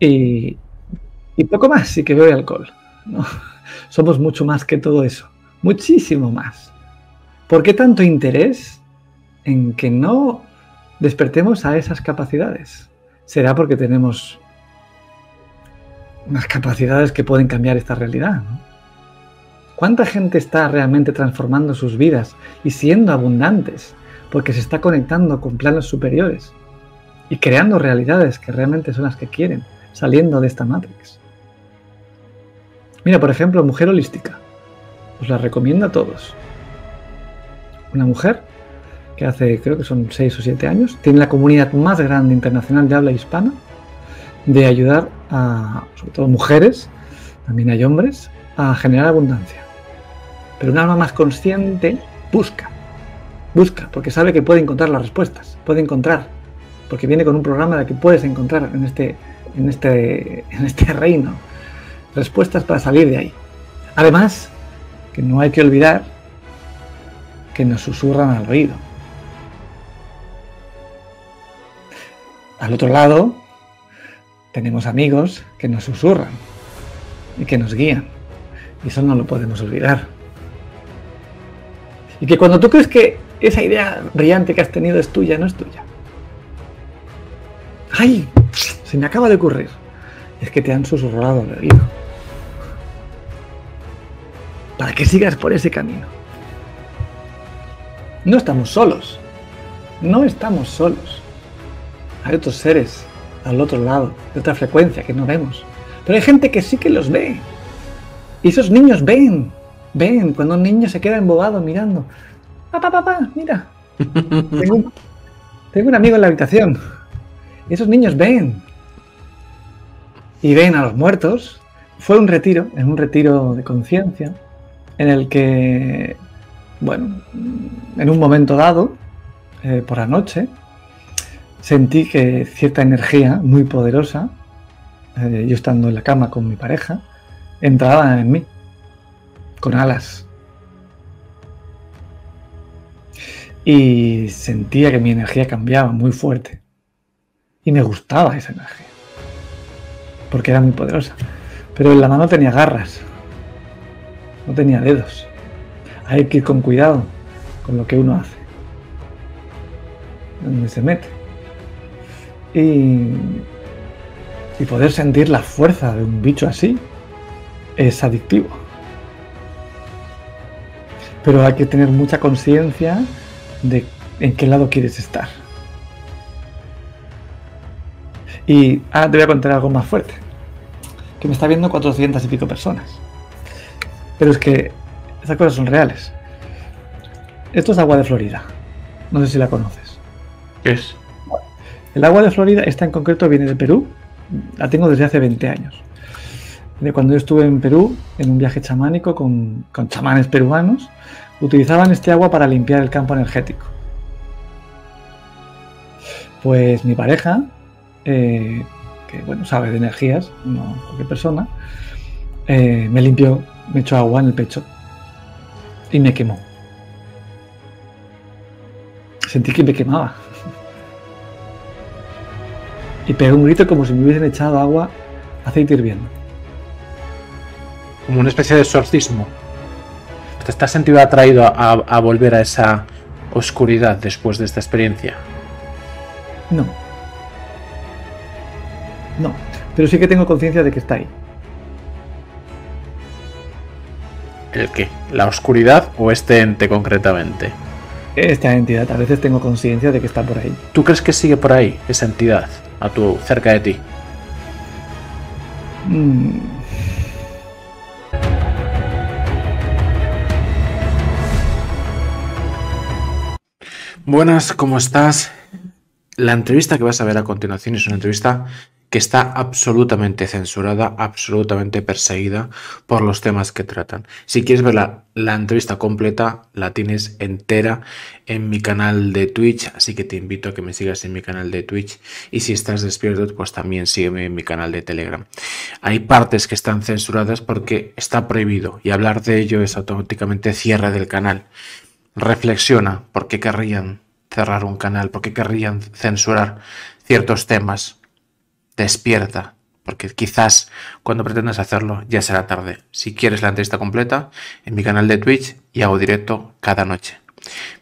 Y, poco más si que bebe alcohol. Somos mucho más que todo eso. Muchísimo más. ¿Por qué tanto interés en que no despertemos a esas capacidades? Será porque tenemos unas capacidades que pueden cambiar esta realidad. ¿Cuánta gente está realmente transformando sus vidas y siendo abundantes porque se está conectando con planos superiores y creando realidades que realmente son las que quieren? saliendo de esta Matrix. Mira, por ejemplo, Mujer Holística. Os la recomiendo a todos. Una mujer que hace, creo que son 6 o 7 años, tiene la comunidad más grande internacional de habla hispana de ayudar a, sobre todo mujeres, también hay hombres, a generar abundancia. Pero un alma más consciente busca, busca, porque sabe que puede encontrar las respuestas, puede encontrar, porque viene con un programa de que puedes encontrar en este en este, en este reino. Respuestas para salir de ahí. Además, que no hay que olvidar que nos susurran al oído. Al otro lado, tenemos amigos que nos susurran y que nos guían. Y eso no lo podemos olvidar. Y que cuando tú crees que esa idea brillante que has tenido es tuya, no es tuya. ¡Ay! se me acaba de ocurrir. Es que te han susurrado el oído. Para que sigas por ese camino. No estamos solos. No estamos solos. Hay otros seres al otro lado, de otra frecuencia que no vemos. Pero hay gente que sí que los ve. Y esos niños ven. Ven, cuando un niño se queda embobado mirando. Papá, papá, mira. tengo un amigo en la habitación esos niños ven. Y ven a los muertos. Fue un retiro, es un retiro de conciencia, en el que, bueno, en un momento dado, eh, por la noche, sentí que cierta energía muy poderosa, eh, yo estando en la cama con mi pareja, entraba en mí, con alas. Y sentía que mi energía cambiaba muy fuerte. Y me gustaba esa imagen, Porque era muy poderosa. Pero en la mano tenía garras. No tenía dedos. Hay que ir con cuidado con lo que uno hace. Donde se mete. Y, y poder sentir la fuerza de un bicho así es adictivo. Pero hay que tener mucha conciencia de en qué lado quieres estar. Y te voy a contar algo más fuerte. Que me está viendo 400 y pico personas. Pero es que esas cosas son reales. Esto es agua de Florida. No sé si la conoces. ¿Qué es? El agua de Florida, esta en concreto viene de Perú. La tengo desde hace 20 años. De cuando yo estuve en Perú, en un viaje chamánico con, con chamanes peruanos, utilizaban este agua para limpiar el campo energético. Pues mi pareja eh, que bueno, sabe de energías, no cualquier persona, eh, me limpió, me echó agua en el pecho y me quemó. Sentí que me quemaba. Y pegué un grito como si me hubiesen echado agua, aceite hirviendo. Como una especie de exorcismo. ¿Te has sentido atraído a volver a esa oscuridad después de esta experiencia? No. No, pero sí que tengo conciencia de que está ahí. ¿El qué? ¿La oscuridad o este ente concretamente? Esta entidad, a veces tengo conciencia de que está por ahí. ¿Tú crees que sigue por ahí, esa entidad, a tu, cerca de ti? Mm. Buenas, ¿cómo estás? La entrevista que vas a ver a continuación es una entrevista que está absolutamente censurada, absolutamente perseguida por los temas que tratan. Si quieres ver la, entrevista completa, la tienes entera en mi canal de Twitch, así que te invito a que me sigas en mi canal de Twitch y si estás despierto, pues también sígueme en mi canal de Telegram. Hay partes que están censuradas porque está prohibido y hablar de ello es automáticamente cierre del canal. Reflexiona por qué querrían cerrar un canal, por qué querrían censurar ciertos temas despierta, porque quizás cuando pretendas hacerlo ya será tarde. Si quieres la entrevista completa, en mi canal de Twitch y hago directo cada noche.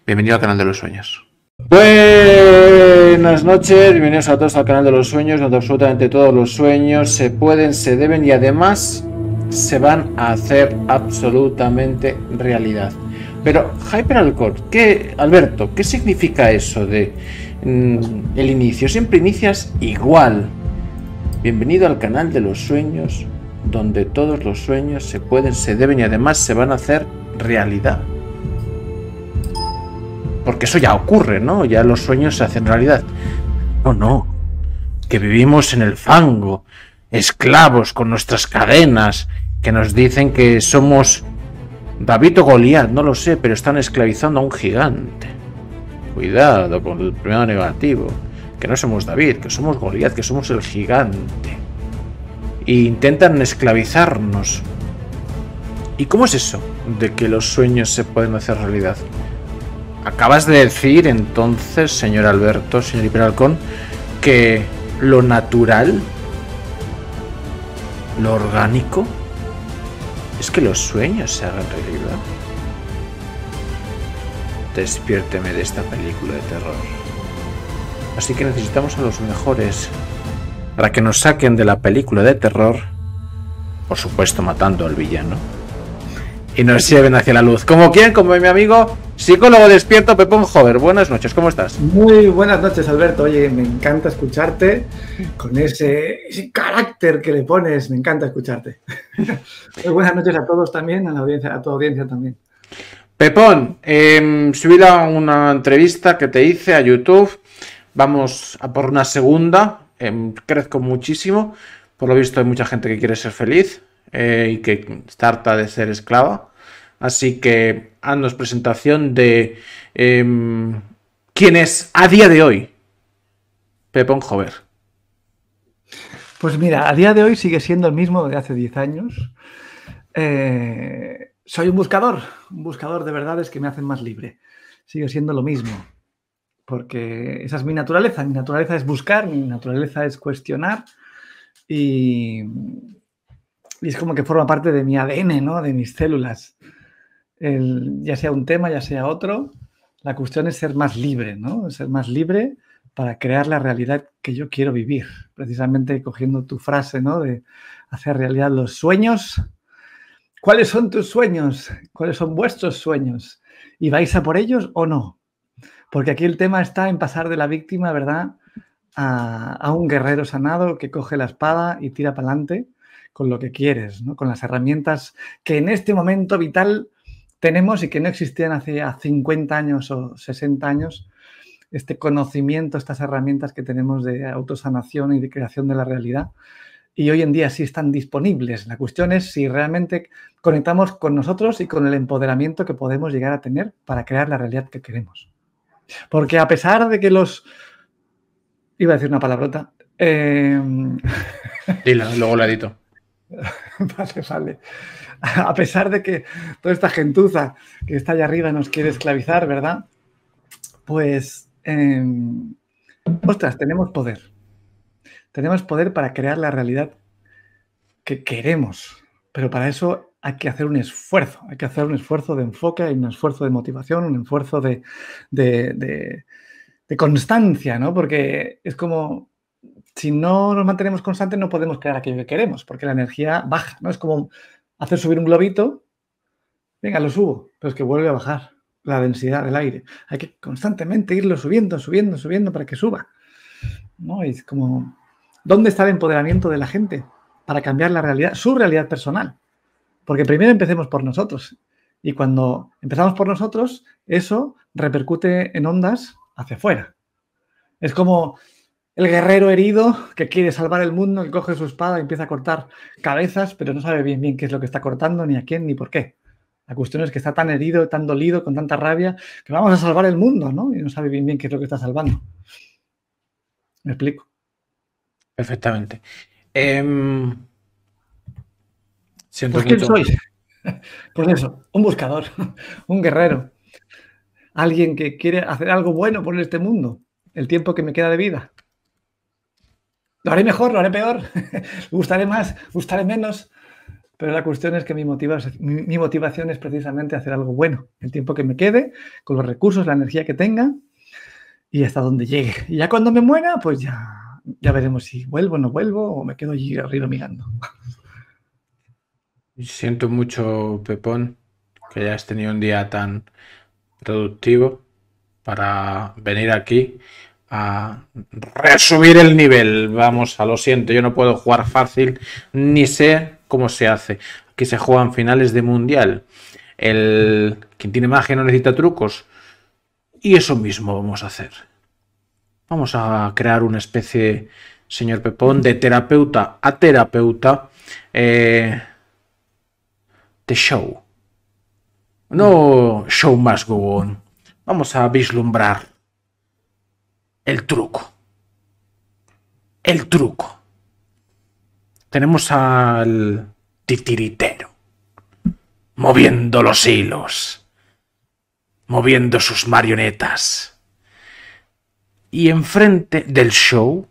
Bienvenido al canal de los sueños. Buenas noches, bienvenidos a todos al canal de los sueños, donde absolutamente todos los sueños se pueden, se deben y además se van a hacer absolutamente realidad. Pero Hyperalcore, ¿qué, Alberto, qué significa eso de mm, el inicio? Siempre inicias igual. Bienvenido al canal de los sueños, donde todos los sueños se pueden, se deben y además se van a hacer realidad. Porque eso ya ocurre, ¿no? Ya los sueños se hacen realidad. No, no. Que vivimos en el fango, esclavos con nuestras cadenas, que nos dicen que somos David o Goliat, no lo sé, pero están esclavizando a un gigante. Cuidado con el primero negativo que no somos David, que somos Goliath, que somos el gigante. E intentan esclavizarnos. ¿Y cómo es eso de que los sueños se pueden hacer realidad? Acabas de decir entonces, señor Alberto, señor Hiperalcón, que lo natural, lo orgánico, es que los sueños se hagan realidad. Despiérteme de esta película de terror. Así que necesitamos a los mejores para que nos saquen de la película de terror, por supuesto matando al villano, y nos lleven hacia la luz. Como quien, como mi amigo psicólogo despierto Pepón Hover. Buenas noches, ¿cómo estás? Muy buenas noches, Alberto. Oye, me encanta escucharte con ese, carácter que le pones, me encanta escucharte. Muy pues buenas noches a todos también, a, la audiencia, a tu audiencia también. Pepón, em, subí una entrevista que te hice a YouTube Vamos a por una segunda. Em, crezco muchísimo. Por lo visto hay mucha gente que quiere ser feliz eh, y que está harta de ser esclava. Así que haznos presentación de em, quién es a día de hoy Pepón Jover. Pues mira, a día de hoy sigue siendo el mismo de hace 10 años. Eh, soy un buscador, un buscador de verdades que me hacen más libre. Sigue siendo lo mismo porque esa es mi naturaleza. Mi naturaleza es buscar, mi naturaleza es cuestionar y, es como que forma parte de mi ADN, ¿no? de mis células. ya sea un tema, ya sea otro, la cuestión es ser más libre, ¿no? ser más libre para crear la realidad que yo quiero vivir. Precisamente cogiendo tu frase ¿no? de hacer realidad los sueños. ¿Cuáles son tus sueños? ¿Cuáles son vuestros sueños? ¿Y vais a por ellos o no? Porque aquí el tema está en pasar de la víctima, ¿verdad? A, un guerrero sanado que coge la espada y tira para adelante con lo que quieres, ¿no? con las herramientas que en este momento vital tenemos y que no existían hace 50 años o 60 años, este conocimiento, estas herramientas que tenemos de autosanación y de creación de la realidad. Y hoy en día sí están disponibles. La cuestión es si realmente conectamos con nosotros y con el empoderamiento que podemos llegar a tener para crear la realidad que queremos. Porque a pesar de que los. Iba a decir una palabrota. Eh, Dila, luego la edito. vale, vale. A pesar de que toda esta gentuza que está allá arriba nos quiere esclavizar, ¿verdad? Pues. Em, ostras, tenemos poder. Tenemos poder para crear la realidad que queremos. Pero para eso hay que hacer un esfuerzo, hay que hacer un esfuerzo de enfoque, hay un esfuerzo de motivación, un esfuerzo de, de, constancia, ¿no? Porque es como, si no nos mantenemos constantes no podemos crear aquello que queremos, porque la energía baja, ¿no? Es como hacer subir un globito, venga, lo subo, pero es que vuelve a bajar la densidad del aire. Hay que constantemente irlo subiendo, subiendo, subiendo para que suba. ¿No? es como, ¿dónde está el empoderamiento de la gente para cambiar la realidad, su realidad personal? Porque primero empecemos por nosotros. Y cuando empezamos por nosotros, eso repercute en ondas hacia afuera. Es como el guerrero herido que quiere salvar el mundo, que coge su espada y empieza a cortar cabezas, pero no sabe bien bien qué es lo que está cortando, ni a quién, ni por qué. La cuestión es que está tan herido, tan dolido, con tanta rabia, que vamos a salvar el mundo, ¿no? Y no sabe bien bien qué es lo que está salvando. ¿Me explico? Perfectamente. Em, pues, ¿quién mucho. Pues eso, un buscador, un guerrero, alguien que quiere hacer algo bueno por este mundo, el tiempo que me queda de vida. Lo haré mejor, lo haré peor, gustaré más, gustaré menos, pero la cuestión es que mi, motivación es precisamente hacer algo bueno, el tiempo que me quede, con los recursos, la energía que tenga y hasta donde llegue. Y ya cuando me muera, pues ya, ya veremos si vuelvo o no vuelvo o me quedo allí arriba mirando. Siento mucho, Pepón, que hayas tenido un día tan productivo para venir aquí a resumir el nivel. Vamos, a lo siento, yo no puedo jugar fácil, ni sé cómo se hace. Aquí se juegan finales de mundial. El quien tiene magia no necesita trucos. Y eso mismo vamos a hacer. Vamos a crear una especie, señor Pepón, de terapeuta a terapeuta. Eh, The Show. No Show Must Go On. Vamos a vislumbrar el truco. El truco. Tenemos al titiritero moviendo los hilos, moviendo sus marionetas. Y enfrente del show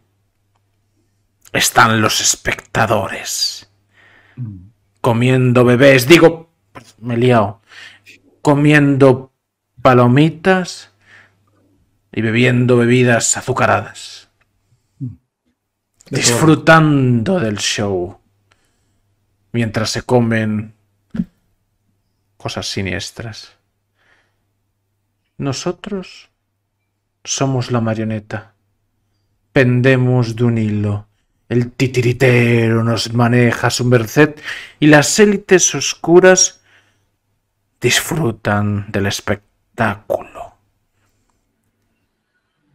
están los espectadores comiendo bebés, digo, me he liado, comiendo palomitas y bebiendo bebidas azucaradas. disfrutando del show mientras se comen cosas siniestras. Nosotros somos la marioneta. Pendemos de un hilo. El titiritero nos maneja su merced y las élites oscuras disfrutan del espectáculo.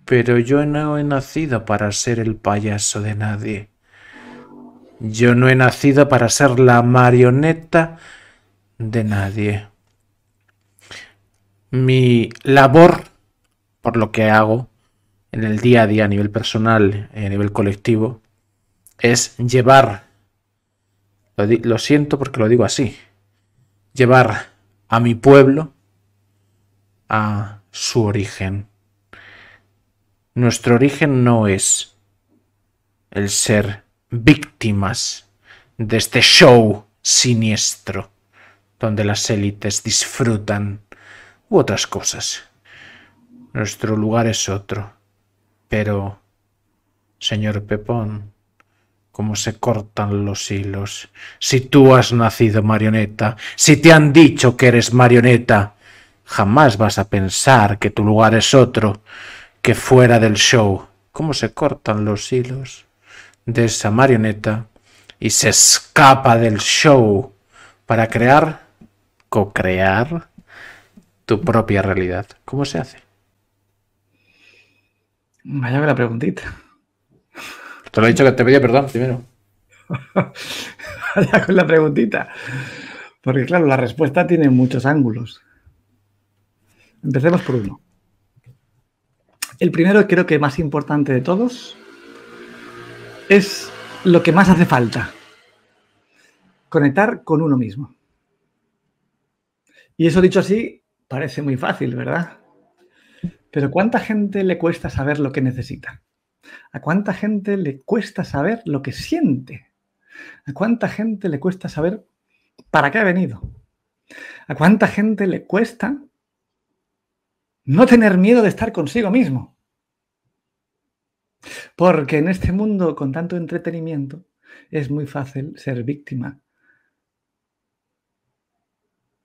Pero yo no he nacido para ser el payaso de nadie. Yo no he nacido para ser la marioneta de nadie. Mi labor, por lo que hago en el día a día a nivel personal, a nivel colectivo, es llevar, lo, siento porque lo digo así, llevar a mi pueblo a su origen. Nuestro origen no es el ser víctimas de este show siniestro donde las élites disfrutan u otras cosas. Nuestro lugar es otro. Pero, señor Pepón, cómo se cortan los hilos. Si tú has nacido marioneta, si te han dicho que eres marioneta, jamás vas a pensar que tu lugar es otro que fuera del show. Cómo se cortan los hilos de esa marioneta y se escapa del show para crear, co-crear tu propia realidad. ¿Cómo se hace? Vaya la preguntita. Te lo he dicho que te pedía perdón primero. Allá con la preguntita. Porque claro, la respuesta tiene muchos ángulos. Empecemos por uno. El primero, creo que más importante de todos, es lo que más hace falta. Conectar con uno mismo. Y eso dicho así, parece muy fácil, ¿verdad? Pero ¿cuánta gente le cuesta saber lo que necesita? ¿A cuánta gente le cuesta saber lo que siente? ¿A cuánta gente le cuesta saber para qué ha venido? ¿A cuánta gente le cuesta no tener miedo de estar consigo mismo? Porque en este mundo con tanto entretenimiento es muy fácil ser víctima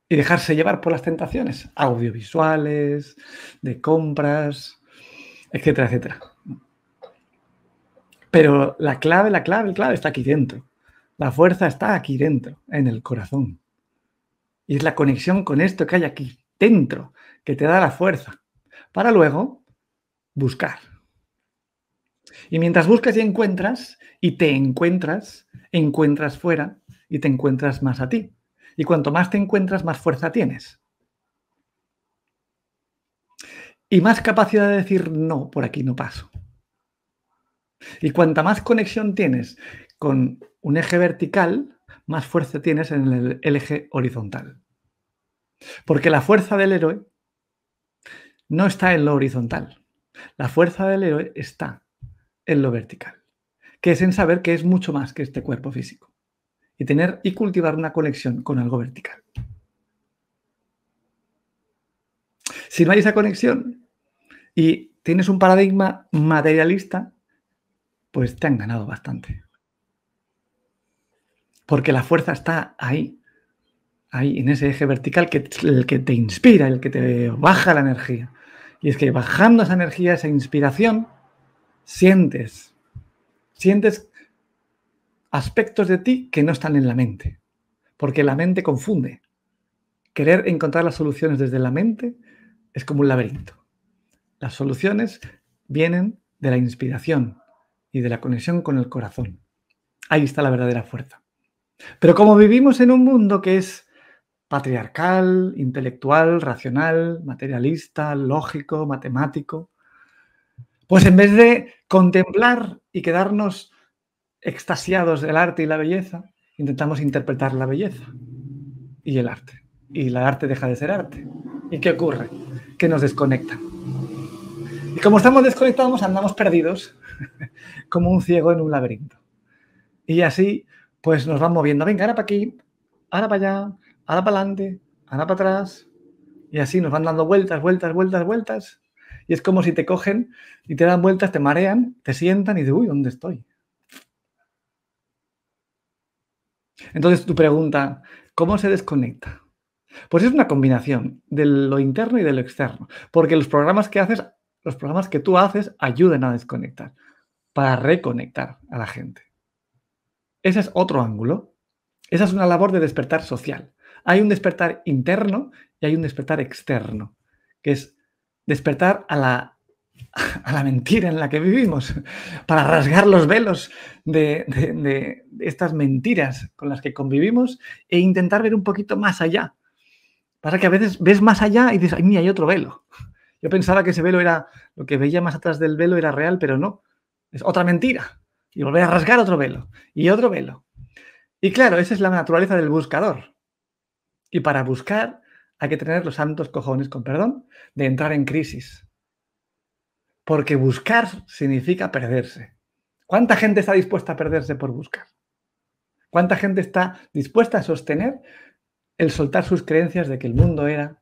y dejarse llevar por las tentaciones audiovisuales, de compras, etcétera, etcétera. Pero la clave, la clave, la clave está aquí dentro. La fuerza está aquí dentro, en el corazón. Y es la conexión con esto que hay aquí, dentro, que te da la fuerza, para luego buscar. Y mientras buscas y encuentras, y te encuentras, encuentras fuera y te encuentras más a ti. Y cuanto más te encuentras, más fuerza tienes. Y más capacidad de decir, no, por aquí no paso. Y cuanta más conexión tienes con un eje vertical, más fuerza tienes en el, eje horizontal. Porque la fuerza del héroe no está en lo horizontal. La fuerza del héroe está en lo vertical, que es en saber que es mucho más que este cuerpo físico y tener y cultivar una conexión con algo vertical. Si no hay esa conexión y tienes un paradigma materialista, pues te han ganado bastante. Porque la fuerza está ahí, ahí, en ese eje vertical que el que te inspira, el que te baja la energía. Y es que bajando esa energía, esa inspiración, sientes, sientes aspectos de ti que no están en la mente, porque la mente confunde. Querer encontrar las soluciones desde la mente es como un laberinto. Las soluciones vienen de la inspiración, y de la conexión con el corazón. Ahí está la verdadera fuerza. Pero como vivimos en un mundo que es patriarcal, intelectual, racional, materialista, lógico, matemático, pues en vez de contemplar y quedarnos extasiados del arte y la belleza, intentamos interpretar la belleza y el arte. Y el arte deja de ser arte. ¿Y qué ocurre? Que nos desconecta Y como estamos desconectados, andamos perdidos. como un ciego en un laberinto. Y así, pues nos van moviendo. Venga, ahora para aquí, ahora para allá, ahora para adelante, ahora para atrás. Y así nos van dando vueltas, vueltas, vueltas, vueltas. Y es como si te cogen y te dan vueltas, te marean, te sientan y dices, uy, ¿dónde estoy? Entonces tu pregunta, ¿cómo se desconecta? Pues es una combinación de lo interno y de lo externo, porque los programas que haces, los programas que tú haces ayudan a desconectar para reconectar a la gente. Ese es otro ángulo. Esa es una labor de despertar social. Hay un despertar interno y hay un despertar externo, que es despertar a la, a la mentira en la que vivimos, para rasgar los velos de, de, estas mentiras con las que convivimos e intentar ver un poquito más allá. para que a veces ves más allá y dices, ay, mira, hay otro velo. Yo pensaba que ese velo era, lo que veía más atrás del velo era real, pero no. Es otra mentira. Y volver a rasgar otro velo. Y otro velo. Y claro, esa es la naturaleza del buscador. Y para buscar hay que tener los santos cojones, con perdón, de entrar en crisis. Porque buscar significa perderse. ¿Cuánta gente está dispuesta a perderse por buscar? ¿Cuánta gente está dispuesta a sostener el soltar sus creencias de que el mundo era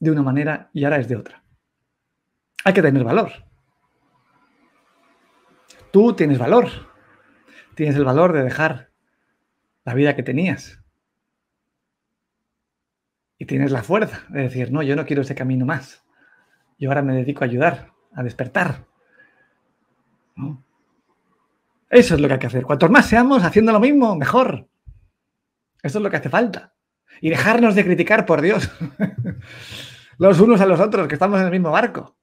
de una manera y ahora es de otra? Hay que tener valor tú tienes valor. Tienes el valor de dejar la vida que tenías. Y tienes la fuerza de decir, no, yo no quiero ese camino más. Yo ahora me dedico a ayudar, a despertar. Eso es lo que hay que hacer. Cuantos más seamos haciendo lo mismo, mejor. Eso es lo que hace falta. Y dejarnos de criticar, por Dios, los unos a los otros, que estamos en el mismo barco.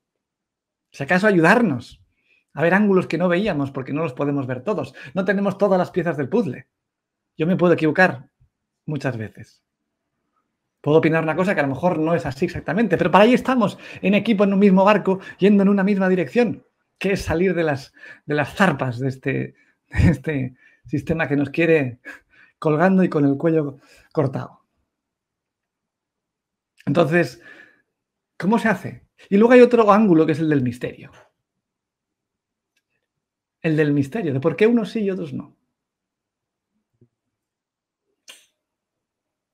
Si acaso ayudarnos a ver ángulos que no veíamos porque no los podemos ver todos. No tenemos todas las piezas del puzzle. Yo me puedo equivocar muchas veces. Puedo opinar una cosa que a lo mejor no es así exactamente, pero para ahí estamos, en equipo, en un mismo barco, yendo en una misma dirección, que es salir de las, de las zarpas de este, de este sistema que nos quiere colgando y con el cuello cortado. Entonces, ¿cómo se hace? Y luego hay otro ángulo que es el del misterio. El del misterio, de por qué unos sí y otros no.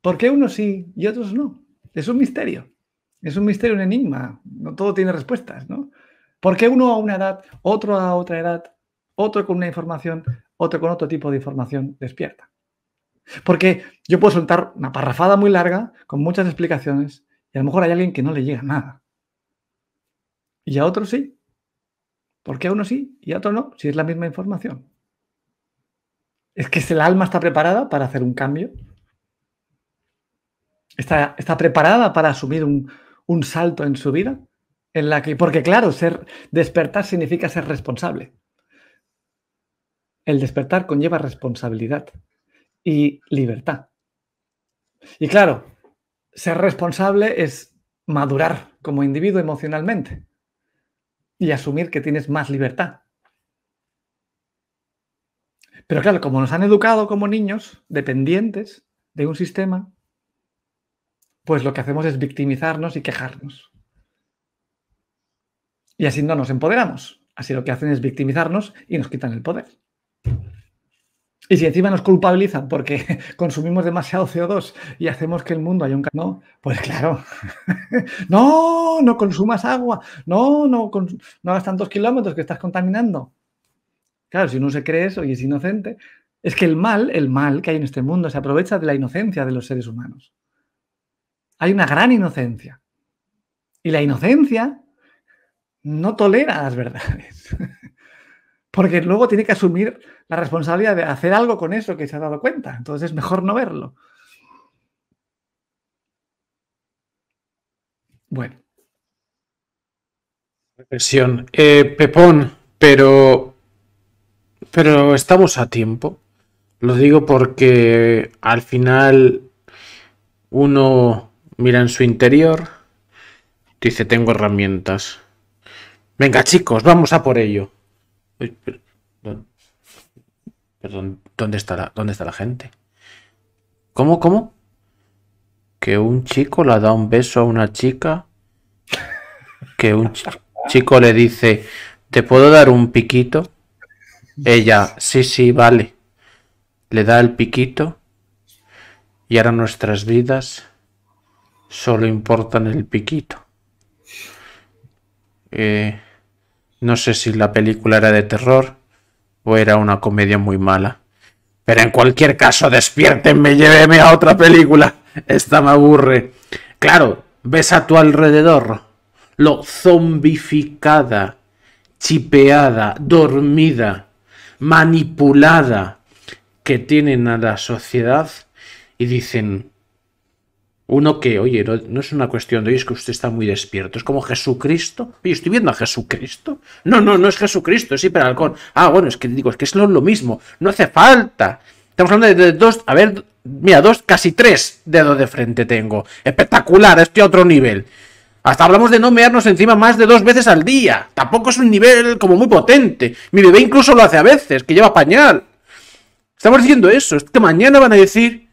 ¿Por qué unos sí y otros no? Es un misterio. Es un misterio, un enigma. No todo tiene respuestas, ¿no? ¿Por qué uno a una edad, otro a otra edad, otro con una información, otro con otro tipo de información despierta? Porque yo puedo soltar una parrafada muy larga con muchas explicaciones y a lo mejor hay alguien que no le llega nada. Y a otros sí. ¿Por a uno sí y a otro no? Si es la misma información. Es que el alma está preparada para hacer un cambio. Está, preparada para asumir un, un, salto en su vida. En la que, porque claro, ser, despertar significa ser responsable. El despertar conlleva responsabilidad y libertad. Y claro, ser responsable es madurar como individuo emocionalmente y asumir que tienes más libertad. Pero claro, como nos han educado como niños dependientes de un sistema, pues lo que hacemos es victimizarnos y quejarnos. Y así no nos empoderamos. Así lo que hacen es victimizarnos y nos quitan el poder. Y si encima nos culpabilizan porque consumimos demasiado CO2 y hacemos que el mundo haya un no, pues claro, no, no consumas agua, no, no, no hagas tantos kilómetros que estás contaminando. Claro, si uno se cree eso y es inocente, es que el mal, el mal que hay en este mundo se aprovecha de la inocencia de los seres humanos. Hay una gran inocencia. Y la inocencia no tolera las verdades. porque luego tiene que asumir la responsabilidad de hacer algo con eso que se ha dado cuenta. Entonces es mejor no verlo. Bueno. Reflexión. Eh, Pepón, pero, pero estamos a tiempo. Lo digo porque al final uno mira en su interior, dice tengo herramientas. Venga chicos, vamos a por ello perdón. ¿dónde está, la, ¿dónde está la gente? ¿Cómo, cómo? ¿Que un chico le da un beso a una chica? ¿Que un chico le dice, ¿te puedo dar un piquito? Ella, sí, sí, vale. Le da el piquito y ahora nuestras vidas solo importan el piquito. Eh, no sé si la película era de terror o era una comedia muy mala. Pero en cualquier caso, despiértenme, lléveme a otra película. Esta me aburre. Claro, ves a tu alrededor lo zombificada, chipeada, dormida, manipulada que tienen a la sociedad y dicen, uno que, oye, no, es una cuestión de, oye, es que usted está muy despierto. Es como Jesucristo. Oye, estoy viendo a Jesucristo. No, no, no es Jesucristo, es hiperalcón. Ah, bueno, es que digo, es que es lo, mismo. No hace falta. Estamos hablando de, de, dos, a ver, mira, dos, casi tres dedos de frente tengo. Espectacular, estoy a otro nivel. Hasta hablamos de no mearnos encima más de dos veces al día. Tampoco es un nivel como muy potente. Mi bebé incluso lo hace a veces, que lleva pañal. Estamos diciendo eso. Es que mañana van a decir,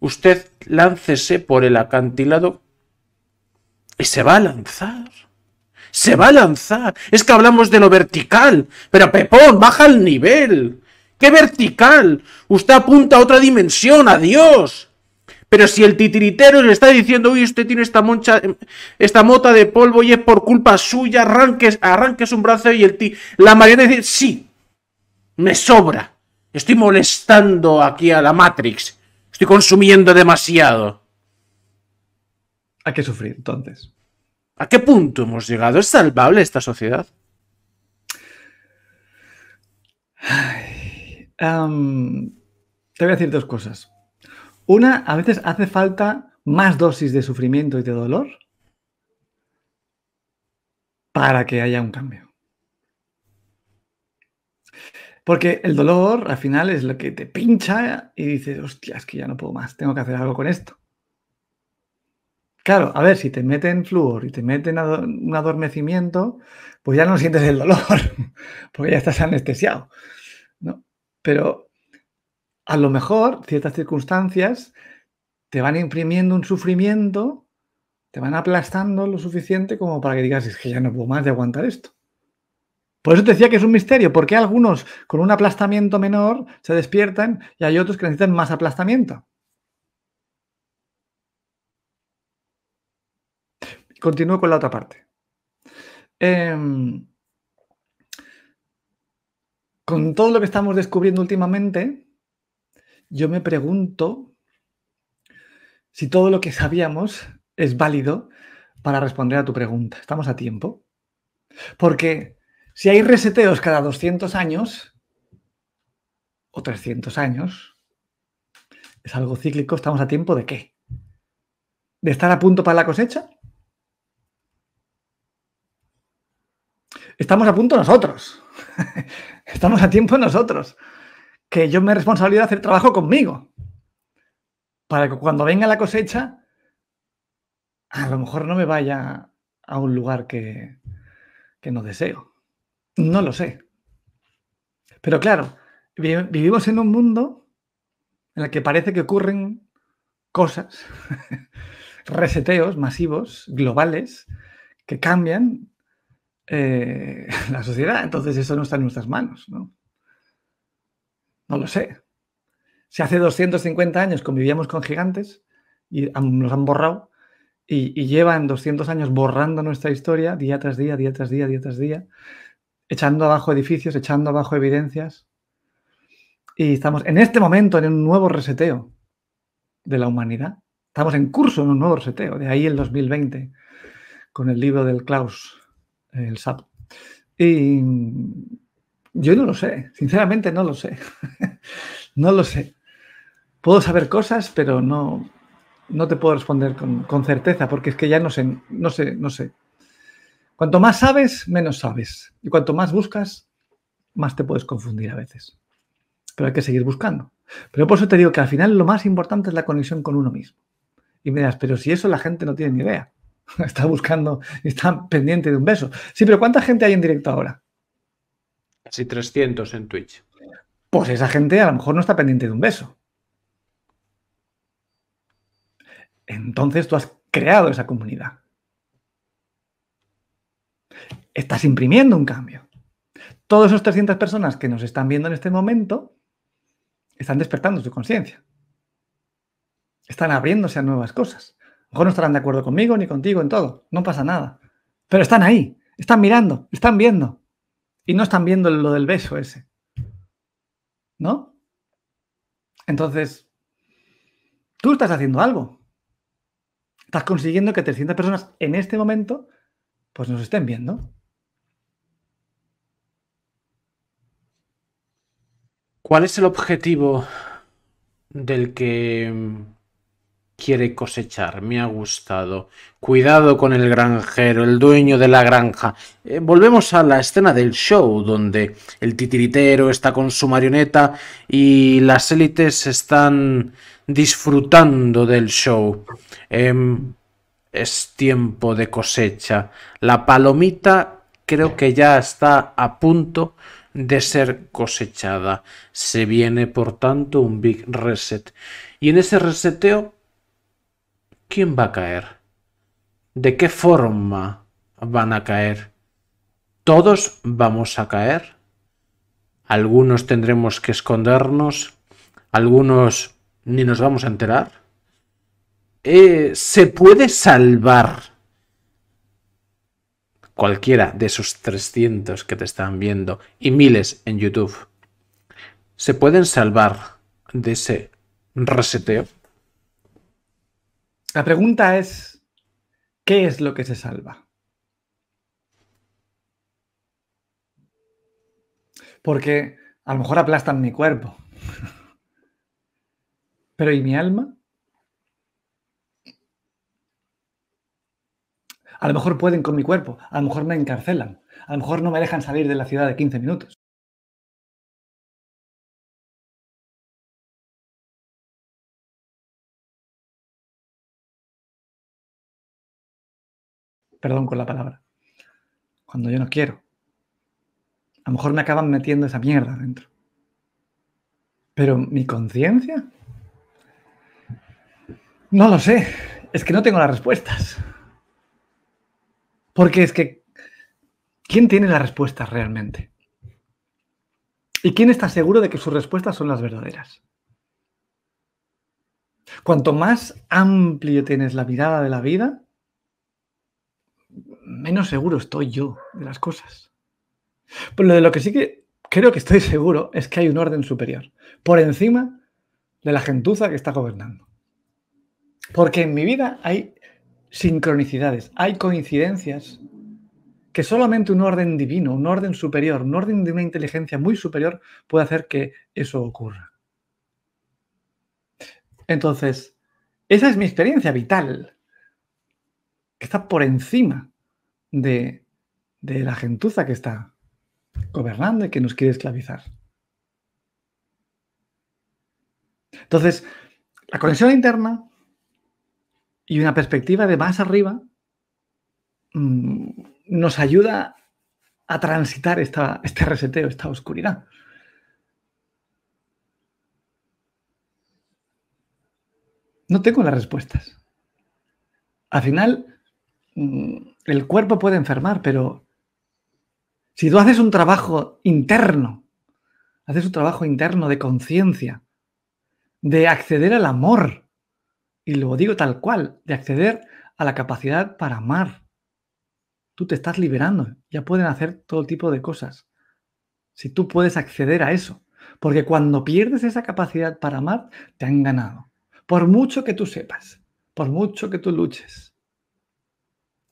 Usted láncese por el acantilado y se va a lanzar. Se va a lanzar. Es que hablamos de lo vertical. Pero Pepón, baja el nivel. ¡Qué vertical! Usted apunta a otra dimensión. Adiós. Pero si el titiritero le está diciendo, uy, usted tiene esta moncha, esta mota de polvo y es por culpa suya, arranques, arranques un brazo y el ti la marioneta dice, sí, me sobra. Estoy molestando aquí a la Matrix. Estoy consumiendo demasiado. ¿A qué sufrir, entonces. ¿A qué punto hemos llegado? ¿Es salvable esta sociedad? te voy a decir dos cosas. Una, a veces hace falta más dosis de sufrimiento y de dolor para que haya un cambio. Porque el dolor al final es lo que te pincha y dices, hostia, es que ya no puedo más, tengo que hacer algo con esto. Claro, a ver, si te meten flúor y te meten un adormecimiento, pues ya no sientes el dolor, porque ya estás anestesiado. ¿no? Pero a lo mejor ciertas circunstancias te van imprimiendo un sufrimiento, te van aplastando lo suficiente como para que digas, es que ya no puedo más de aguantar esto. Por eso te decía que es un misterio, porque algunos con un aplastamiento menor se despiertan y hay otros que necesitan más aplastamiento. Continúo con la otra parte. Em, con todo lo que estamos descubriendo últimamente, yo me pregunto si todo lo que sabíamos es válido para responder a tu pregunta. ¿Estamos a tiempo? Porque si hay reseteos cada 200 años o 300 años, es algo cíclico, ¿estamos a tiempo de qué? ¿De estar a punto para la cosecha? Estamos a punto nosotros. estamos a tiempo nosotros. Que yo me responsabilidad de hacer trabajo conmigo. Para que cuando venga la cosecha, a lo mejor no me vaya a un lugar que no deseo. No lo sé. Pero claro, vivimos en un mundo en el que parece que ocurren cosas, reseteos masivos, globales, que cambian eh, la sociedad. Entonces eso no está en nuestras manos, ¿no? No lo sé. Si hace 250 años convivíamos con gigantes y nos han borrado y, y llevan 200 años borrando nuestra historia día tras día, día tras día, día tras día, echando abajo edificios, echando abajo evidencias. Y estamos en este momento en un nuevo reseteo de la humanidad. Estamos en curso en un nuevo reseteo, de ahí el 2020, con el libro del Klaus, el SAP. Y yo no lo sé, sinceramente no lo sé. no lo sé. Puedo saber cosas, pero no, no te puedo responder con, con certeza, porque es que ya no sé, no sé, no sé. Cuanto más sabes, menos sabes. Y cuanto más buscas, más te puedes confundir a veces. Pero hay que seguir buscando. Pero por eso te digo que al final lo más importante es la conexión con uno mismo. Y me pero si eso la gente no tiene ni idea. Está buscando, está pendiente de un beso. Sí, pero ¿cuánta gente hay en directo ahora? Casi 300 en Twitch. Pues esa gente a lo mejor no está pendiente de un beso. Entonces tú has creado esa comunidad estás imprimiendo un cambio. Todos esos 300 personas que nos están viendo en este momento están despertando su conciencia. Están abriéndose a nuevas cosas. A lo mejor no estarán de acuerdo conmigo ni contigo en todo. No pasa nada. Pero están ahí. Están mirando. Están viendo. Y no están viendo lo del beso ese. ¿No? Entonces, tú estás haciendo algo. Estás consiguiendo que 300 personas en este momento pues nos estén viendo. ¿Cuál es el objetivo del que mm, quiere cosechar? Me ha gustado. Cuidado con el granjero, el dueño de la granja. Eh, volvemos a la escena del show, donde el titiritero está con su marioneta y las élites están disfrutando del show. Em, es tiempo de cosecha. La palomita creo que ya está a punto de ser cosechada. Se viene, por tanto, un big reset. Y en ese reseteo, ¿quién va a caer? ¿De qué forma van a caer? ¿Todos vamos a caer? Algunos tendremos que escondernos, algunos ni nos vamos a enterar. Eh, ¿Se puede salvar cualquiera de esos 300 que te están viendo y miles en YouTube, ¿se pueden salvar de ese reseteo? La pregunta es, ¿qué es lo que se salva? Porque a lo mejor aplastan mi cuerpo. Pero ¿y mi alma? A lo mejor pueden con mi cuerpo, a lo mejor me encarcelan, a lo mejor no me dejan salir de la ciudad de 15 minutos. Perdón con la palabra. Cuando yo no quiero. A lo mejor me acaban metiendo esa mierda dentro. Pero mi conciencia... No lo sé. Es que no tengo las respuestas. Porque es que, ¿quién tiene la respuesta realmente? ¿Y quién está seguro de que sus respuestas son las verdaderas? Cuanto más amplio tienes la mirada de la vida, menos seguro estoy yo de las cosas. Pero de lo que sí que creo que estoy seguro es que hay un orden superior, por encima de la gentuza que está gobernando. Porque en mi vida hay sincronicidades, hay coincidencias que solamente un orden divino, un orden superior, un orden de una inteligencia muy superior puede hacer que eso ocurra. Entonces, esa es mi experiencia vital, que está por encima de, de la gentuza que está gobernando y que nos quiere esclavizar. Entonces, la conexión interna y una perspectiva de más arriba mm, nos ayuda a transitar esta, este reseteo, esta oscuridad. No tengo las respuestas. Al final, mm, el cuerpo puede enfermar, pero si tú haces un trabajo interno, haces un trabajo interno de conciencia, de acceder al amor, y lo digo tal cual, de acceder a la capacidad para amar. Tú te estás liberando, ya pueden hacer todo tipo de cosas. Si tú puedes acceder a eso, porque cuando pierdes esa capacidad para amar, te han ganado. Por mucho que tú sepas, por mucho que tú luches.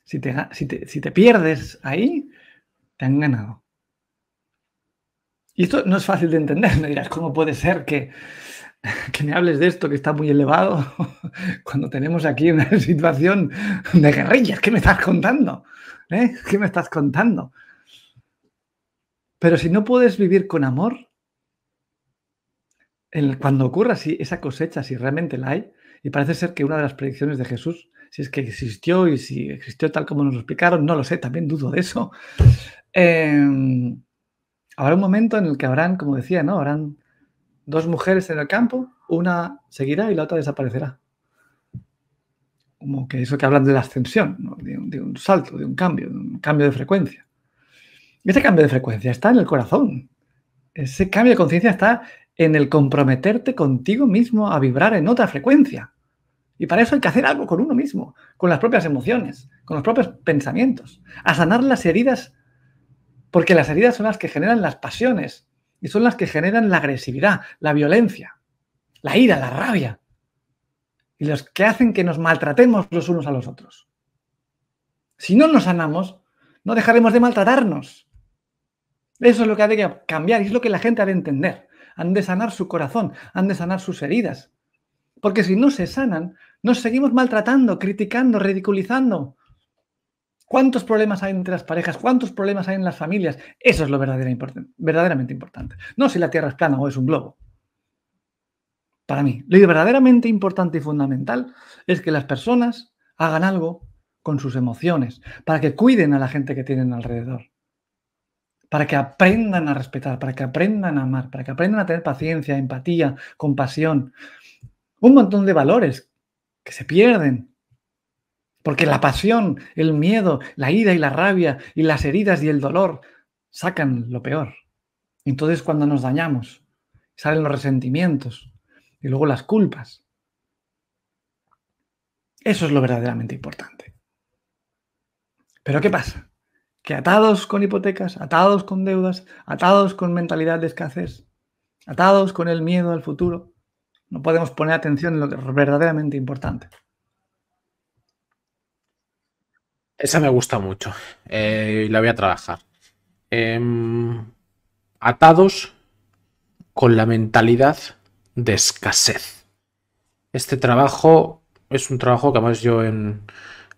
Si te, si te, te pierdes ahí, te han ganado. Y esto no es fácil de entender, me dirás, ¿cómo puede ser que que me hables de esto que está muy elevado cuando tenemos aquí una situación de guerrillas. ¿Qué me estás contando? ¿Eh? ¿Qué me estás contando? Pero si no puedes vivir con amor, cuando ocurra si esa cosecha, si realmente la hay, y parece ser que una de las predicciones de Jesús, si es que existió y si existió tal como nos lo explicaron, no lo sé, también dudo de eso. Em, habrá un momento en el que habrán, como decía, ¿no? Habrán dos mujeres en el campo, una seguirá y la otra desaparecerá. Como que eso que hablan de la ascensión, de, un, de, un, salto, de un cambio, de un cambio de frecuencia. Y ese cambio de frecuencia está en el corazón. Ese cambio de conciencia está en el comprometerte contigo mismo a vibrar en otra frecuencia. Y para eso hay que hacer algo con uno mismo, con las propias emociones, con los propios pensamientos, a sanar las heridas, porque las heridas son las que generan las pasiones y son las que generan la agresividad, la violencia, la ira, la rabia y los que hacen que nos maltratemos los unos a los otros. Si no nos sanamos, no dejaremos de maltratarnos. Eso es lo que ha de cambiar y es lo que la gente ha de entender. Han de sanar su corazón, han de sanar sus heridas. Porque si no se sanan, nos seguimos maltratando, criticando, ridiculizando, ¿Cuántos problemas hay entre las parejas? ¿Cuántos problemas hay en las familias? Eso es lo verdaderamente importante. No si la Tierra es plana o es un globo. Para mí, lo verdaderamente importante y fundamental es que las personas hagan algo con sus emociones, para que cuiden a la gente que tienen alrededor, para que aprendan a respetar, para que aprendan a amar, para que aprendan a tener paciencia, empatía, compasión, un montón de valores que se pierden porque la pasión, el miedo, la ira y la rabia y las heridas y el dolor sacan lo peor. Entonces cuando nos dañamos, salen los resentimientos y luego las culpas. Eso es lo verdaderamente importante. Pero ¿qué pasa? Que atados con hipotecas, atados con deudas, atados con mentalidad de escasez, atados con el miedo al futuro, no podemos poner atención en lo que verdaderamente importante. Esa me gusta mucho. Eh, la voy a trabajar. Em, atados con la mentalidad de escasez. Este trabajo es un trabajo que además yo en,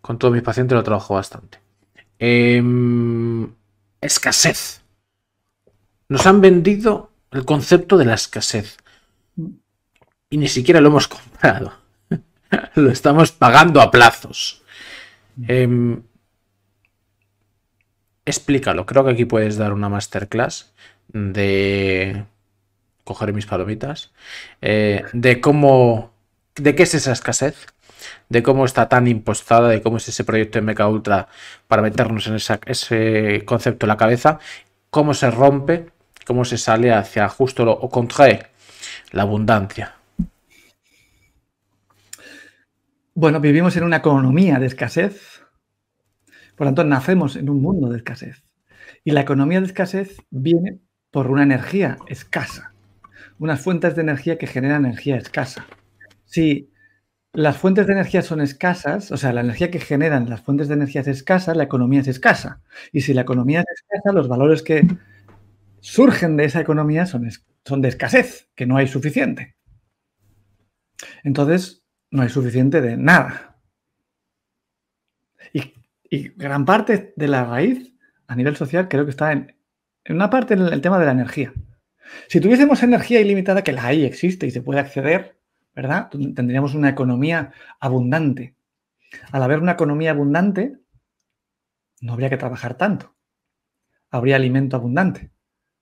con todos mis pacientes lo trabajo bastante. Em, escasez. Nos han vendido el concepto de la escasez. Y ni siquiera lo hemos comprado. lo estamos pagando a plazos. Em, explícalo. Creo que aquí puedes dar una masterclass de coger mis palomitas, eh, de cómo, de qué es esa escasez, de cómo está tan impostada, de cómo es ese proyecto Meca Ultra para meternos en ese concepto en la cabeza, cómo se rompe, cómo se sale hacia justo lo o contrae la abundancia. Bueno, vivimos en una economía de escasez, por lo tanto, nacemos en un mundo de escasez. Y la economía de escasez viene por una energía escasa, unas fuentes de energía que generan energía escasa. Si las fuentes de energía son escasas, o sea, la energía que generan las fuentes de energía es escasa, la economía es escasa. Y si la economía es escasa, los valores que surgen de esa economía son, son de escasez, que no hay suficiente. Entonces, no hay suficiente de nada. Y gran parte de la raíz a nivel social creo que está en, una parte en el tema de la energía. Si tuviésemos energía ilimitada, que la hay, existe y se puede acceder, ¿verdad? Tendríamos una economía abundante. Al haber una economía abundante, no habría que trabajar tanto. Habría alimento abundante,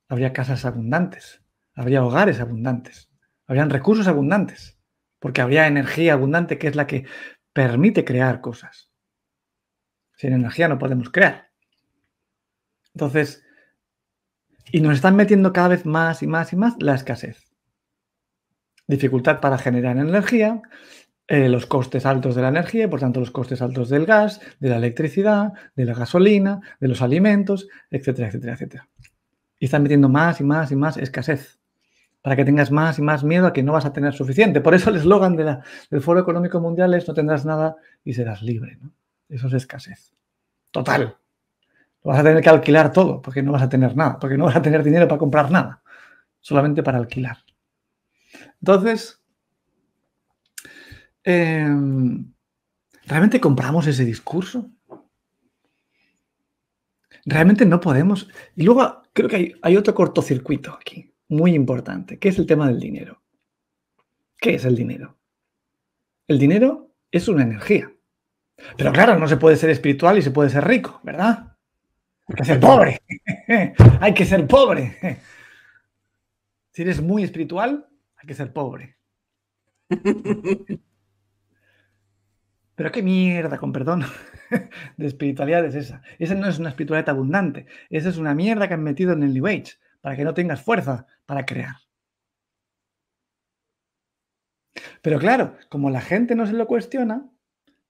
habría casas abundantes, habría hogares abundantes, habrían recursos abundantes, porque habría energía abundante que es la que permite crear cosas. Sin energía no podemos crear. Entonces, y nos están metiendo cada vez más y más y más la escasez. Dificultad para generar energía, eh, los costes altos de la energía por tanto los costes altos del gas, de la electricidad, de la gasolina, de los alimentos, etcétera, etcétera, etcétera. Y están metiendo más y más y más escasez para que tengas más y más miedo a que no vas a tener suficiente. Por eso el eslogan del Foro Económico Mundial es no tendrás nada y serás libre. ¿no? Eso es escasez. Total. vas a tener que alquilar todo porque no vas a tener nada, porque no vas a tener dinero para comprar nada, solamente para alquilar. Entonces, em, ¿realmente compramos ese discurso? Realmente no podemos. Y luego creo que hay, hay otro cortocircuito aquí, muy importante, que es el tema del dinero. ¿Qué es el dinero? El dinero es una energía. Pero claro, no se puede ser espiritual y se puede ser rico, ¿verdad? Hay que ser pobre. hay que ser pobre. si eres muy espiritual, hay que ser pobre. Pero qué mierda, con perdón, de espiritualidad es esa. Esa no es una espiritualidad abundante. Esa es una mierda que han metido en el New Age para que no tengas fuerza para crear. Pero claro, como la gente no se lo cuestiona,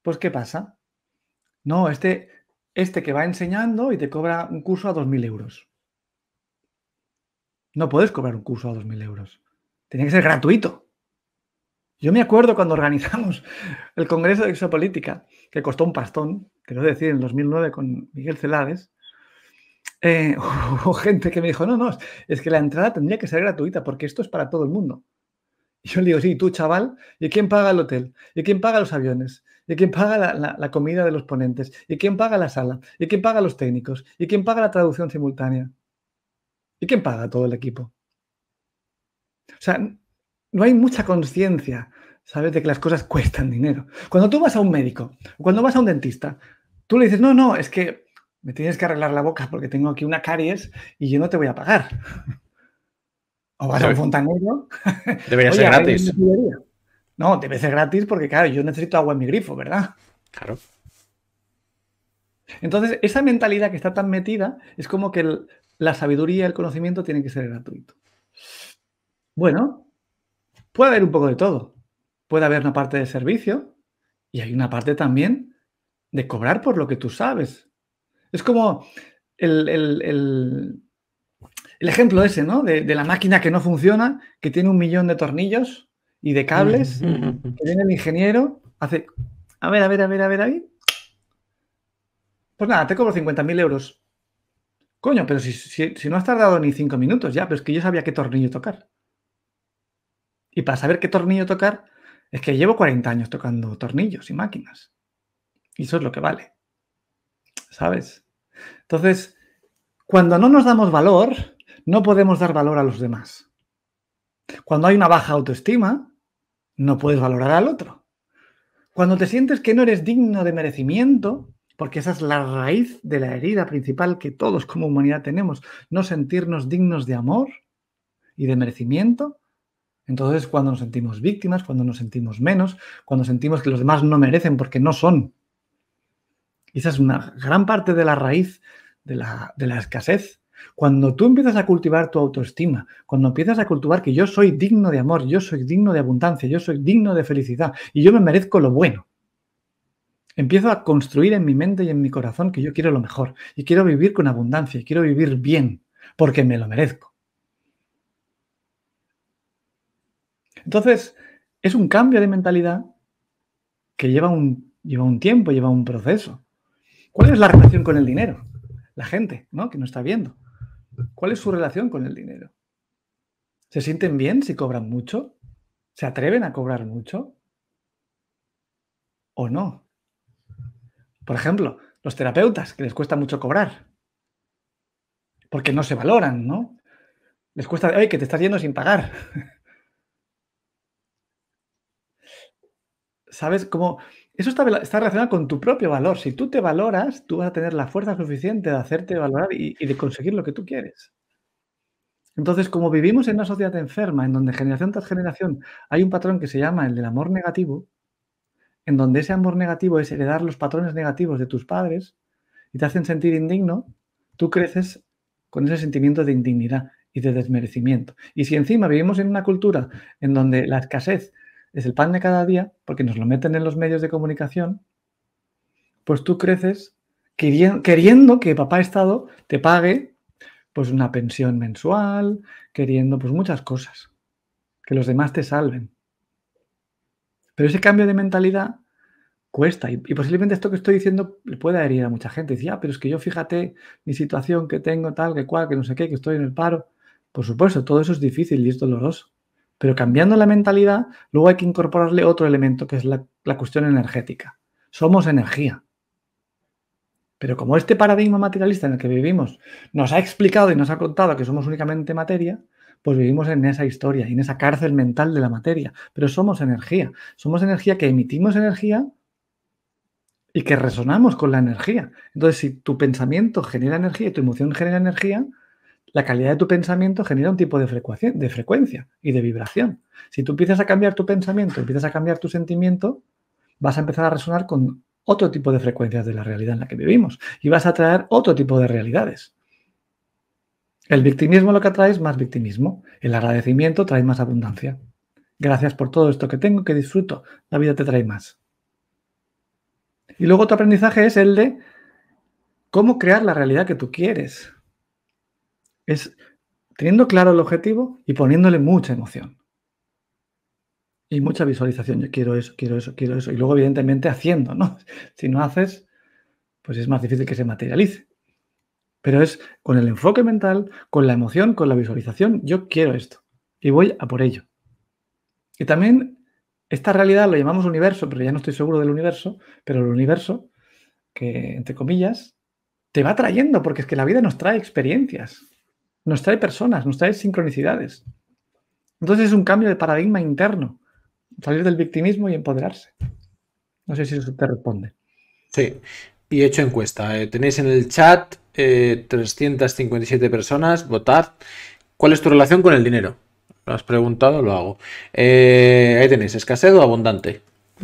pues, ¿qué pasa? No, este, este que va enseñando y te cobra un curso a 2.000 euros. No puedes cobrar un curso a 2.000 euros. Tiene que ser gratuito. Yo me acuerdo cuando organizamos el Congreso de Exopolítica, que costó un pastón, quiero decir, en 2009 con Miguel Celades, eh, hubo gente que me dijo, no, no, es que la entrada tendría que ser gratuita porque esto es para todo el mundo. Y yo le digo, sí, tú, chaval, ¿y quién paga el hotel? ¿Y quién paga los aviones? y quién paga la, comida de los ponentes, y quién paga la sala, y quién paga los técnicos, y quién paga la traducción simultánea, y quién paga todo el equipo. O sea, no hay mucha conciencia, ¿sabes?, de que las cosas cuestan dinero. Cuando tú vas a un médico, cuando vas a un dentista, tú le dices, no, no, es que me tienes que arreglar la boca porque tengo aquí una caries y yo no te voy a pagar. O vas a un fontanero. Debería ser gratis. No, debe ser gratis porque, claro, yo necesito agua en mi grifo, ¿verdad? Claro. Entonces, esa mentalidad que está tan metida es como que la sabiduría, y el conocimiento tienen que ser gratuito. Bueno, puede haber un poco de todo. Puede haber una parte de servicio y hay una parte también de cobrar por lo que tú sabes. Es como el, ejemplo ese, ¿no? de la máquina que no funciona, que tiene un millón de tornillos y de cables, que viene el ingeniero, hace, a ver, a ver, a ver, a ver, ahí. Pues nada, te cobro 50.000 euros. Coño, pero si, si, no has tardado ni cinco minutos ya, pero es que yo sabía qué tornillo tocar. Y para saber qué tornillo tocar, es que llevo 40 años tocando tornillos y máquinas. Y eso es lo que vale. ¿Sabes? Entonces, cuando no nos damos valor, no podemos dar valor a los demás. Cuando hay una baja autoestima, no puedes valorar al otro. Cuando te sientes que no eres digno de merecimiento, porque esa es la raíz de la herida principal que todos como humanidad tenemos, no sentirnos dignos de amor y de merecimiento, entonces cuando nos sentimos víctimas, cuando nos sentimos menos, cuando sentimos que los demás no merecen porque no son. Y esa es una gran parte de la raíz de la, de la escasez cuando tú empiezas a cultivar tu autoestima, cuando empiezas a cultivar que yo soy digno de amor, yo soy digno de abundancia, yo soy digno de felicidad y yo me merezco lo bueno, empiezo a construir en mi mente y en mi corazón que yo quiero lo mejor y quiero vivir con abundancia y quiero vivir bien porque me lo merezco. Entonces, es un cambio de mentalidad que lleva un, tiempo, lleva un proceso. ¿Cuál es la relación con el dinero? La gente, Que no está viendo. ¿Cuál es su relación con el dinero? ¿Se sienten bien si cobran mucho? ¿Se atreven a cobrar mucho? ¿O no? Por ejemplo, los terapeutas, que les cuesta mucho cobrar, porque no se valoran, ¿no? Les cuesta, ¡Ay, que te estás yendo sin pagar. ¿Sabes cómo? Eso está, relacionado con tu propio valor. Si tú te valoras, tú vas a tener la fuerza suficiente de hacerte valorar y de conseguir lo que tú quieres. Entonces, como vivimos en una sociedad enferma, en donde generación tras generación hay un patrón que se llama el del amor negativo, en donde ese amor negativo es heredar los patrones negativos de tus padres y te hacen sentir indigno, tú creces con ese sentimiento de indignidad y de desmerecimiento. Y si encima vivimos en una cultura en donde la escasez es el pan de cada día, porque nos lo meten en los medios de comunicación, pues tú creces queriendo que papá Estado te pague pues una pensión mensual, queriendo pues muchas cosas, que los demás te salven. Pero ese cambio de mentalidad cuesta y, posiblemente esto que estoy diciendo le pueda herir a mucha gente. Dice, ah, pero es que yo fíjate mi situación que tengo, tal, que cual, que no sé qué, que estoy en el paro. Por supuesto, todo eso es difícil y es doloroso. Pero cambiando la mentalidad, luego hay que incorporarle otro elemento, que es la, cuestión energética. Somos energía. Pero como este paradigma materialista en el que vivimos nos ha explicado y nos ha contado que somos únicamente materia, pues vivimos en esa historia, y en esa cárcel mental de la materia. Pero somos energía. Somos energía que emitimos energía y que resonamos con la energía. Entonces, si tu pensamiento genera energía y tu emoción genera energía, la calidad de tu pensamiento genera un tipo de, frecuencia, de frecuencia y de vibración. Si tú empiezas a cambiar tu pensamiento, empiezas a cambiar tu sentimiento, vas a empezar a resonar con otro tipo de frecuencias de la realidad en la que vivimos y vas a atraer otro tipo de realidades. El victimismo lo que atrae es más victimismo. El agradecimiento trae más abundancia. Gracias por todo esto que tengo, que disfruto. La vida te trae más. Y luego tu aprendizaje es el de cómo crear la realidad que tú quieres es teniendo claro el objetivo y poniéndole mucha emoción. Y mucha visualización. Yo quiero eso, quiero eso, quiero eso. Y luego, evidentemente, haciendo, ¿no? Si no haces, pues es más difícil que se materialice. Pero es con el enfoque mental, con la emoción, con la visualización, yo quiero esto. Y voy a por ello. Y también esta realidad lo llamamos universo, pero ya no estoy seguro del universo, pero el universo, que entre comillas, te va trayendo, porque es que la vida nos trae experiencias nos trae personas, nos trae sincronicidades. Entonces es un cambio de paradigma interno, salir del victimismo y empoderarse. No sé si eso te responde. Sí, y he hecho encuesta. Eh. tenéis en el chat 357 eh, personas, votad. ¿Cuál es tu relación con el dinero? Lo has preguntado, lo hago. Eh, ahí tenéis, escasez o abundante.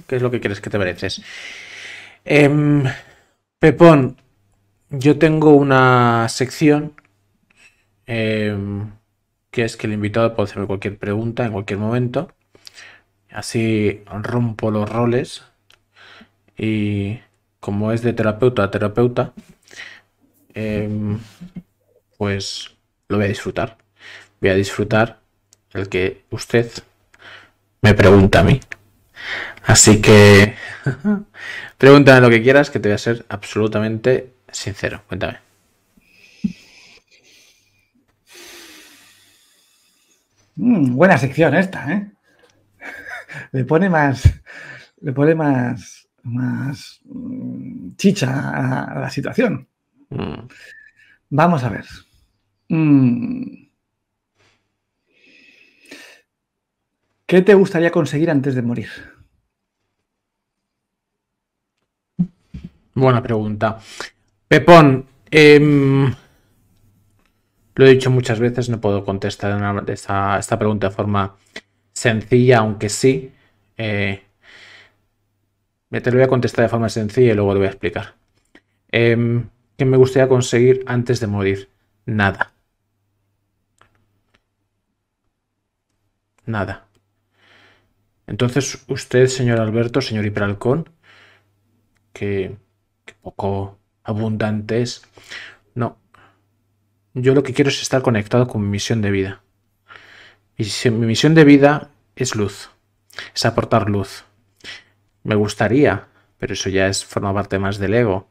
¿Qué es lo que quieres que te mereces? Em, Pepón, yo tengo una sección Em, que es que el invitado puede hacerme cualquier pregunta en cualquier momento. Así rompo los roles y como es de terapeuta a terapeuta, em, pues lo voy a disfrutar. Voy a disfrutar el que usted me pregunta a mí. Así que pregúntame lo que quieras, que te voy a ser absolutamente sincero. Cuéntame. Mm, buena sección esta, ¿eh? le pone más, le pone más, más mm, chicha a, la situación. Mm. Vamos a ver. ¿Qué te gustaría conseguir antes de morir? Buena pregunta. Pepón, eh, lo he dicho muchas veces, no puedo contestar esta, pregunta de forma sencilla, aunque sí. Eh, te lo voy a contestar de forma sencilla y luego te voy a explicar. Em, ¿Qué me gustaría conseguir antes de morir? Nada. Nada. Entonces, usted, señor Alberto, señor Hiperalcón, que, que poco abundante es, no, yo lo que quiero es estar conectado con mi misión de vida. Y si mi misión de vida es luz, es aportar luz. Me gustaría, pero eso ya es forma parte más del ego,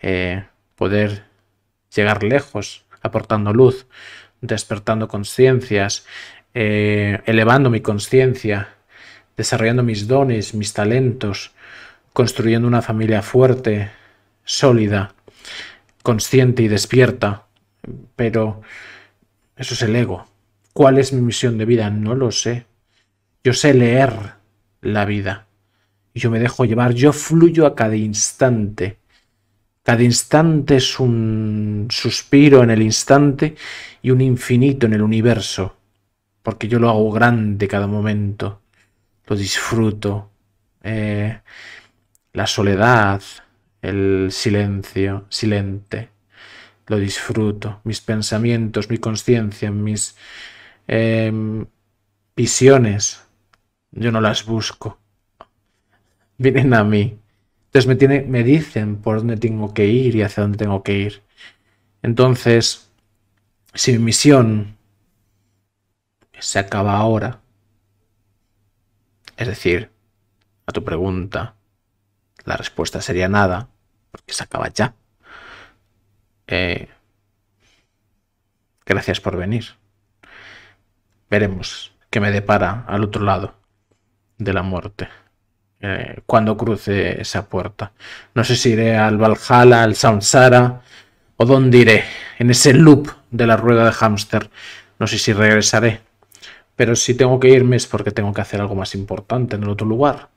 eh, poder llegar lejos aportando luz, despertando conciencias, eh, elevando mi conciencia, desarrollando mis dones, mis talentos, construyendo una familia fuerte, sólida, consciente y despierta pero eso es el ego. ¿Cuál es mi misión de vida? No lo sé. Yo sé leer la vida. Y yo me dejo llevar, yo fluyo a cada instante. Cada instante es un suspiro en el instante y un infinito en el universo, porque yo lo hago grande cada momento, lo disfruto. Eh, la soledad, el silencio, silente, lo disfruto, mis pensamientos, mi conciencia, mis em, visiones, yo no las busco, vienen a mí. Entonces me, tiene, me dicen por dónde tengo que ir y hacia dónde tengo que ir. Entonces, si mi misión se acaba ahora, es decir, a tu pregunta, la respuesta sería nada, porque se acaba ya. Eh, gracias por venir. Veremos qué me depara al otro lado de la muerte. Eh, cuando cruce esa puerta. No sé si iré al Valhalla, al Samsara o dónde iré. En ese loop de la rueda de hámster. No sé si regresaré. Pero si tengo que irme es porque tengo que hacer algo más importante en el otro lugar.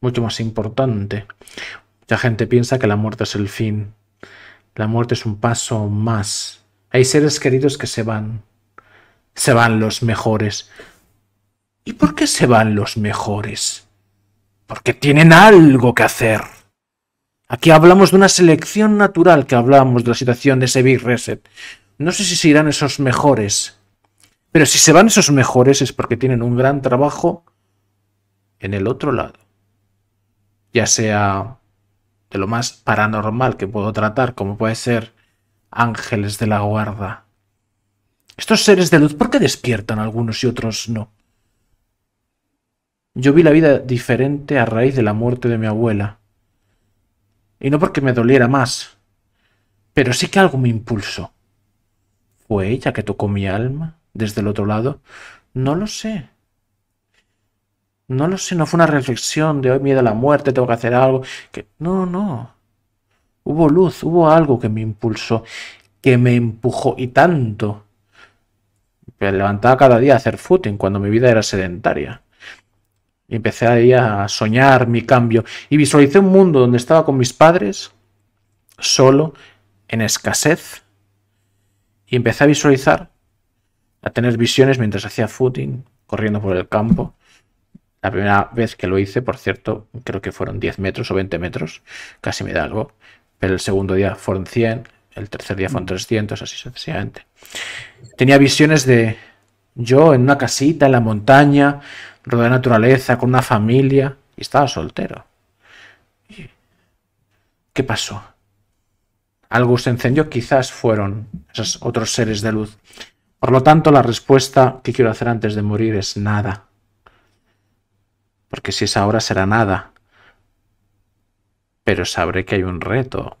Mucho más importante. Mucha gente piensa que la muerte es el fin la muerte es un paso más. Hay seres queridos que se van. Se van los mejores. ¿Y por qué se van los mejores? Porque tienen algo que hacer. Aquí hablamos de una selección natural que hablamos de la situación de ese Big Reset. No sé si se irán esos mejores. Pero si se van esos mejores es porque tienen un gran trabajo en el otro lado. Ya sea de lo más paranormal que puedo tratar, como puede ser ángeles de la guarda. Estos seres de luz, ¿por qué despiertan algunos y otros no? Yo vi la vida diferente a raíz de la muerte de mi abuela. Y no porque me doliera más, pero sí que algo me impulsó. ¿Fue ella que tocó mi alma desde el otro lado? No lo sé. No lo sé, no fue una reflexión de hoy miedo a la muerte, tengo que hacer algo. Que... No, no. Hubo luz, hubo algo que me impulsó, que me empujó y tanto. Me levantaba cada día a hacer footing cuando mi vida era sedentaria. Y empecé ahí a soñar mi cambio. Y visualicé un mundo donde estaba con mis padres, solo, en escasez. Y empecé a visualizar, a tener visiones mientras hacía footing, corriendo por el campo la primera vez que lo hice, por cierto, creo que fueron 10 metros o 20 metros, casi me da algo. Pero el segundo día fueron 100, el tercer día fueron 300, mm. así sucesivamente. Tenía visiones de yo en una casita, en la montaña, rodeada de naturaleza, con una familia, y estaba soltero. ¿Qué pasó? Algo se encendió, quizás fueron esos otros seres de luz. Por lo tanto, la respuesta que quiero hacer antes de morir es nada porque si es ahora será nada. Pero sabré que hay un reto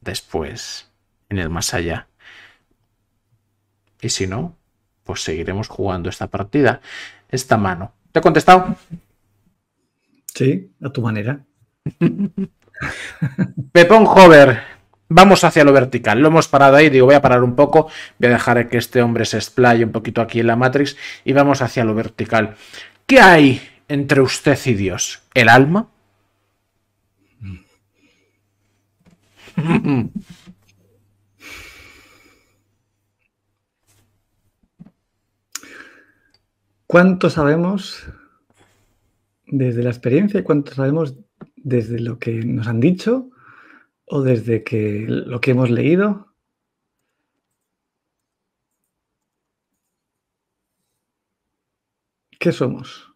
después, en el más allá. Y si no, pues seguiremos jugando esta partida, esta mano. ¿Te he contestado? Sí, a tu manera. Pepón Hover, vamos hacia lo vertical. Lo hemos parado ahí, digo, voy a parar un poco, voy a dejar que este hombre se explaye un poquito aquí en la Matrix y vamos hacia lo vertical. ¿Qué hay entre usted y Dios? ¿El alma? ¿Cuánto sabemos desde la experiencia y cuánto sabemos desde lo que nos han dicho o desde que lo que hemos leído? ¿Qué somos?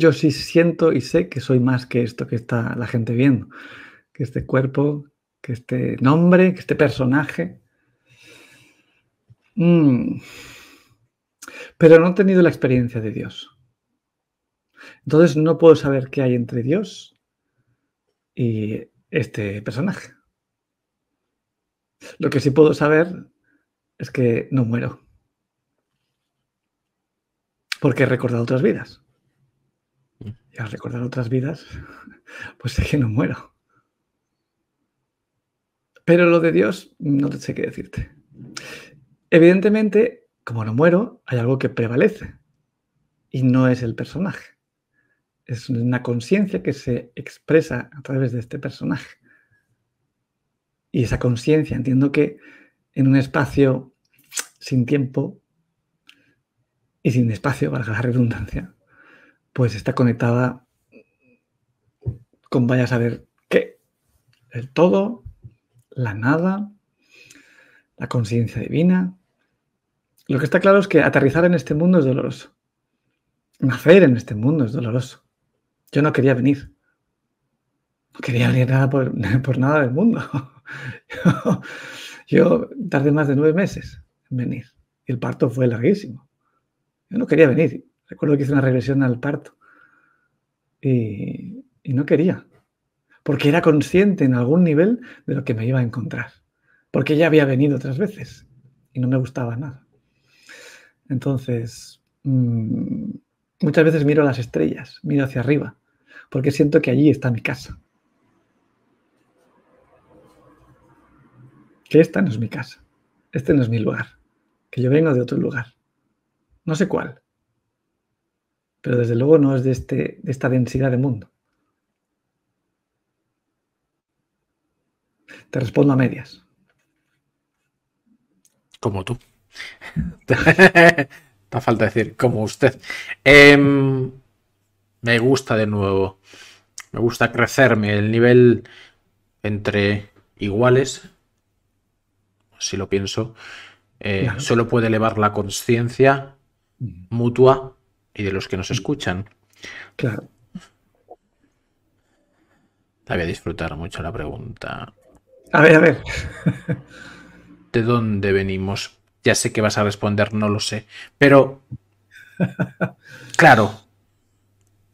Yo sí siento y sé que soy más que esto que está la gente viendo, que este cuerpo, que este nombre, que este personaje. Mm. Pero no he tenido la experiencia de Dios. Entonces no puedo saber qué hay entre Dios y este personaje. Lo que sí puedo saber es que no muero. Porque he recordado otras vidas y al recordar otras vidas, pues sé que no muero. Pero lo de Dios no te sé qué decirte. Evidentemente, como no muero, hay algo que prevalece. Y no es el personaje. Es una conciencia que se expresa a través de este personaje. Y esa conciencia, entiendo que en un espacio sin tiempo y sin espacio, valga la redundancia, pues está conectada con vaya a saber qué. El todo, la nada, la conciencia divina. Lo que está claro es que aterrizar en este mundo es doloroso. Nacer en este mundo es doloroso. Yo no quería venir. No quería venir nada por, nada del mundo. Yo, tardé más de nueve meses en venir. El parto fue larguísimo. Yo no quería venir. Recuerdo que hice una regresión al parto y, no quería, porque era consciente en algún nivel de lo que me iba a encontrar, porque ya había venido otras veces y no me gustaba nada. Entonces, mm, muchas veces miro a las estrellas, miro hacia arriba, porque siento que allí está mi casa. Que esta no es mi casa, este no es mi lugar, que yo vengo de otro lugar, no sé cuál, pero desde luego no es de, este, esta densidad de mundo. Te respondo a medias. Como tú. Te falta decir, como usted. Em, me gusta de nuevo. Me gusta crecerme. El nivel entre iguales, si lo pienso, eh, solo puede elevar la conciencia mutua y de los que nos mm. escuchan. Claro. Había voy a disfrutar mucho la pregunta. A ver, a ver. ¿De dónde venimos? Ya sé que vas a responder, no lo sé. Pero, claro,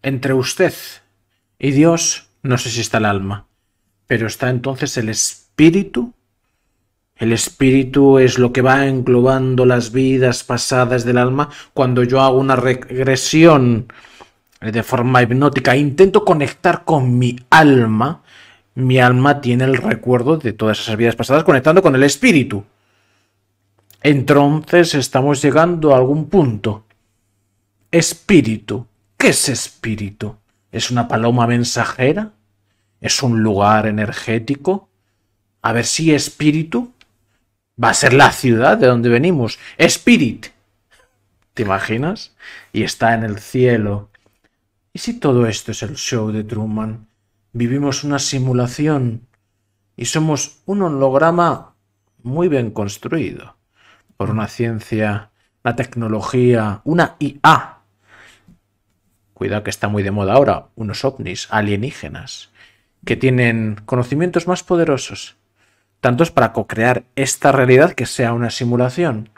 entre usted y Dios, no sé si está el alma, pero está entonces el espíritu el espíritu es lo que va englobando las vidas pasadas del alma cuando yo hago una regresión de forma hipnótica, intento conectar con mi alma, mi alma tiene el recuerdo de todas esas vidas pasadas conectando con el espíritu. Entonces estamos llegando a algún punto. Espíritu. ¿Qué es espíritu? ¿Es una paloma mensajera? ¿Es un lugar energético? A ver si espíritu va a ser la ciudad de donde venimos, Spirit. ¿Te imaginas? Y está en el cielo. ¿Y si todo esto es el show de Truman? Vivimos una simulación y somos un holograma muy bien construido por una ciencia, la tecnología, una IA. Cuidado que está muy de moda ahora, unos ovnis alienígenas que tienen conocimientos más poderosos tanto es para co-crear esta realidad que sea una simulación.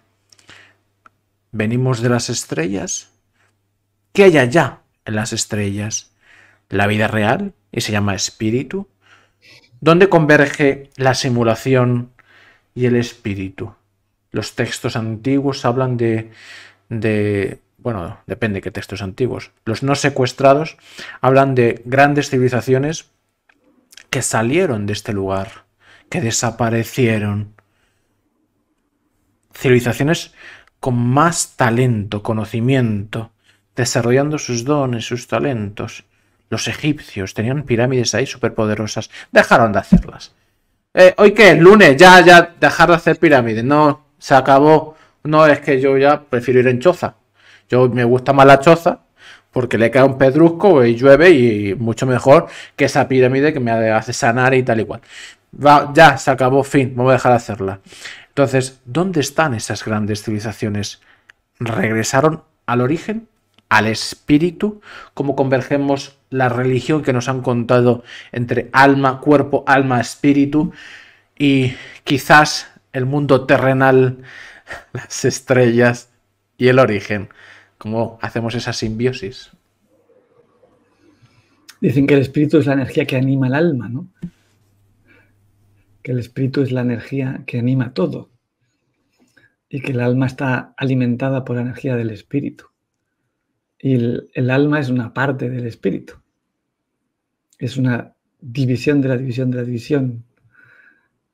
Venimos de las estrellas. ¿Qué hay allá en las estrellas? La vida real, y se llama espíritu. ¿Dónde converge la simulación y el espíritu? Los textos antiguos hablan de, de bueno, depende qué textos antiguos. Los no secuestrados hablan de grandes civilizaciones que salieron de este lugar que desaparecieron. Civilizaciones con más talento, conocimiento, desarrollando sus dones, sus talentos. Los egipcios tenían pirámides ahí superpoderosas. Dejaron de hacerlas. Eh, ¿Hoy qué? Lunes, ya, ya, dejar de hacer pirámides. No, se acabó. No, es que yo ya prefiero ir en choza. Yo me gusta más la choza porque le cae un pedrusco y llueve y mucho mejor que esa pirámide que me hace sanar y tal y cual. Va, ya, se acabó, fin, voy a dejar hacerla. Entonces, ¿dónde están esas grandes civilizaciones? ¿Regresaron al origen? ¿Al espíritu? ¿Cómo convergemos la religión que nos han contado entre alma, cuerpo, alma, espíritu? Y quizás el mundo terrenal, las estrellas y el origen. ¿Cómo hacemos esa simbiosis? Dicen que el espíritu es la energía que anima al alma, ¿no? el espíritu es la energía que anima todo y que el alma está alimentada por la energía del espíritu. Y el alma es una parte del espíritu. Es una división de la división de la división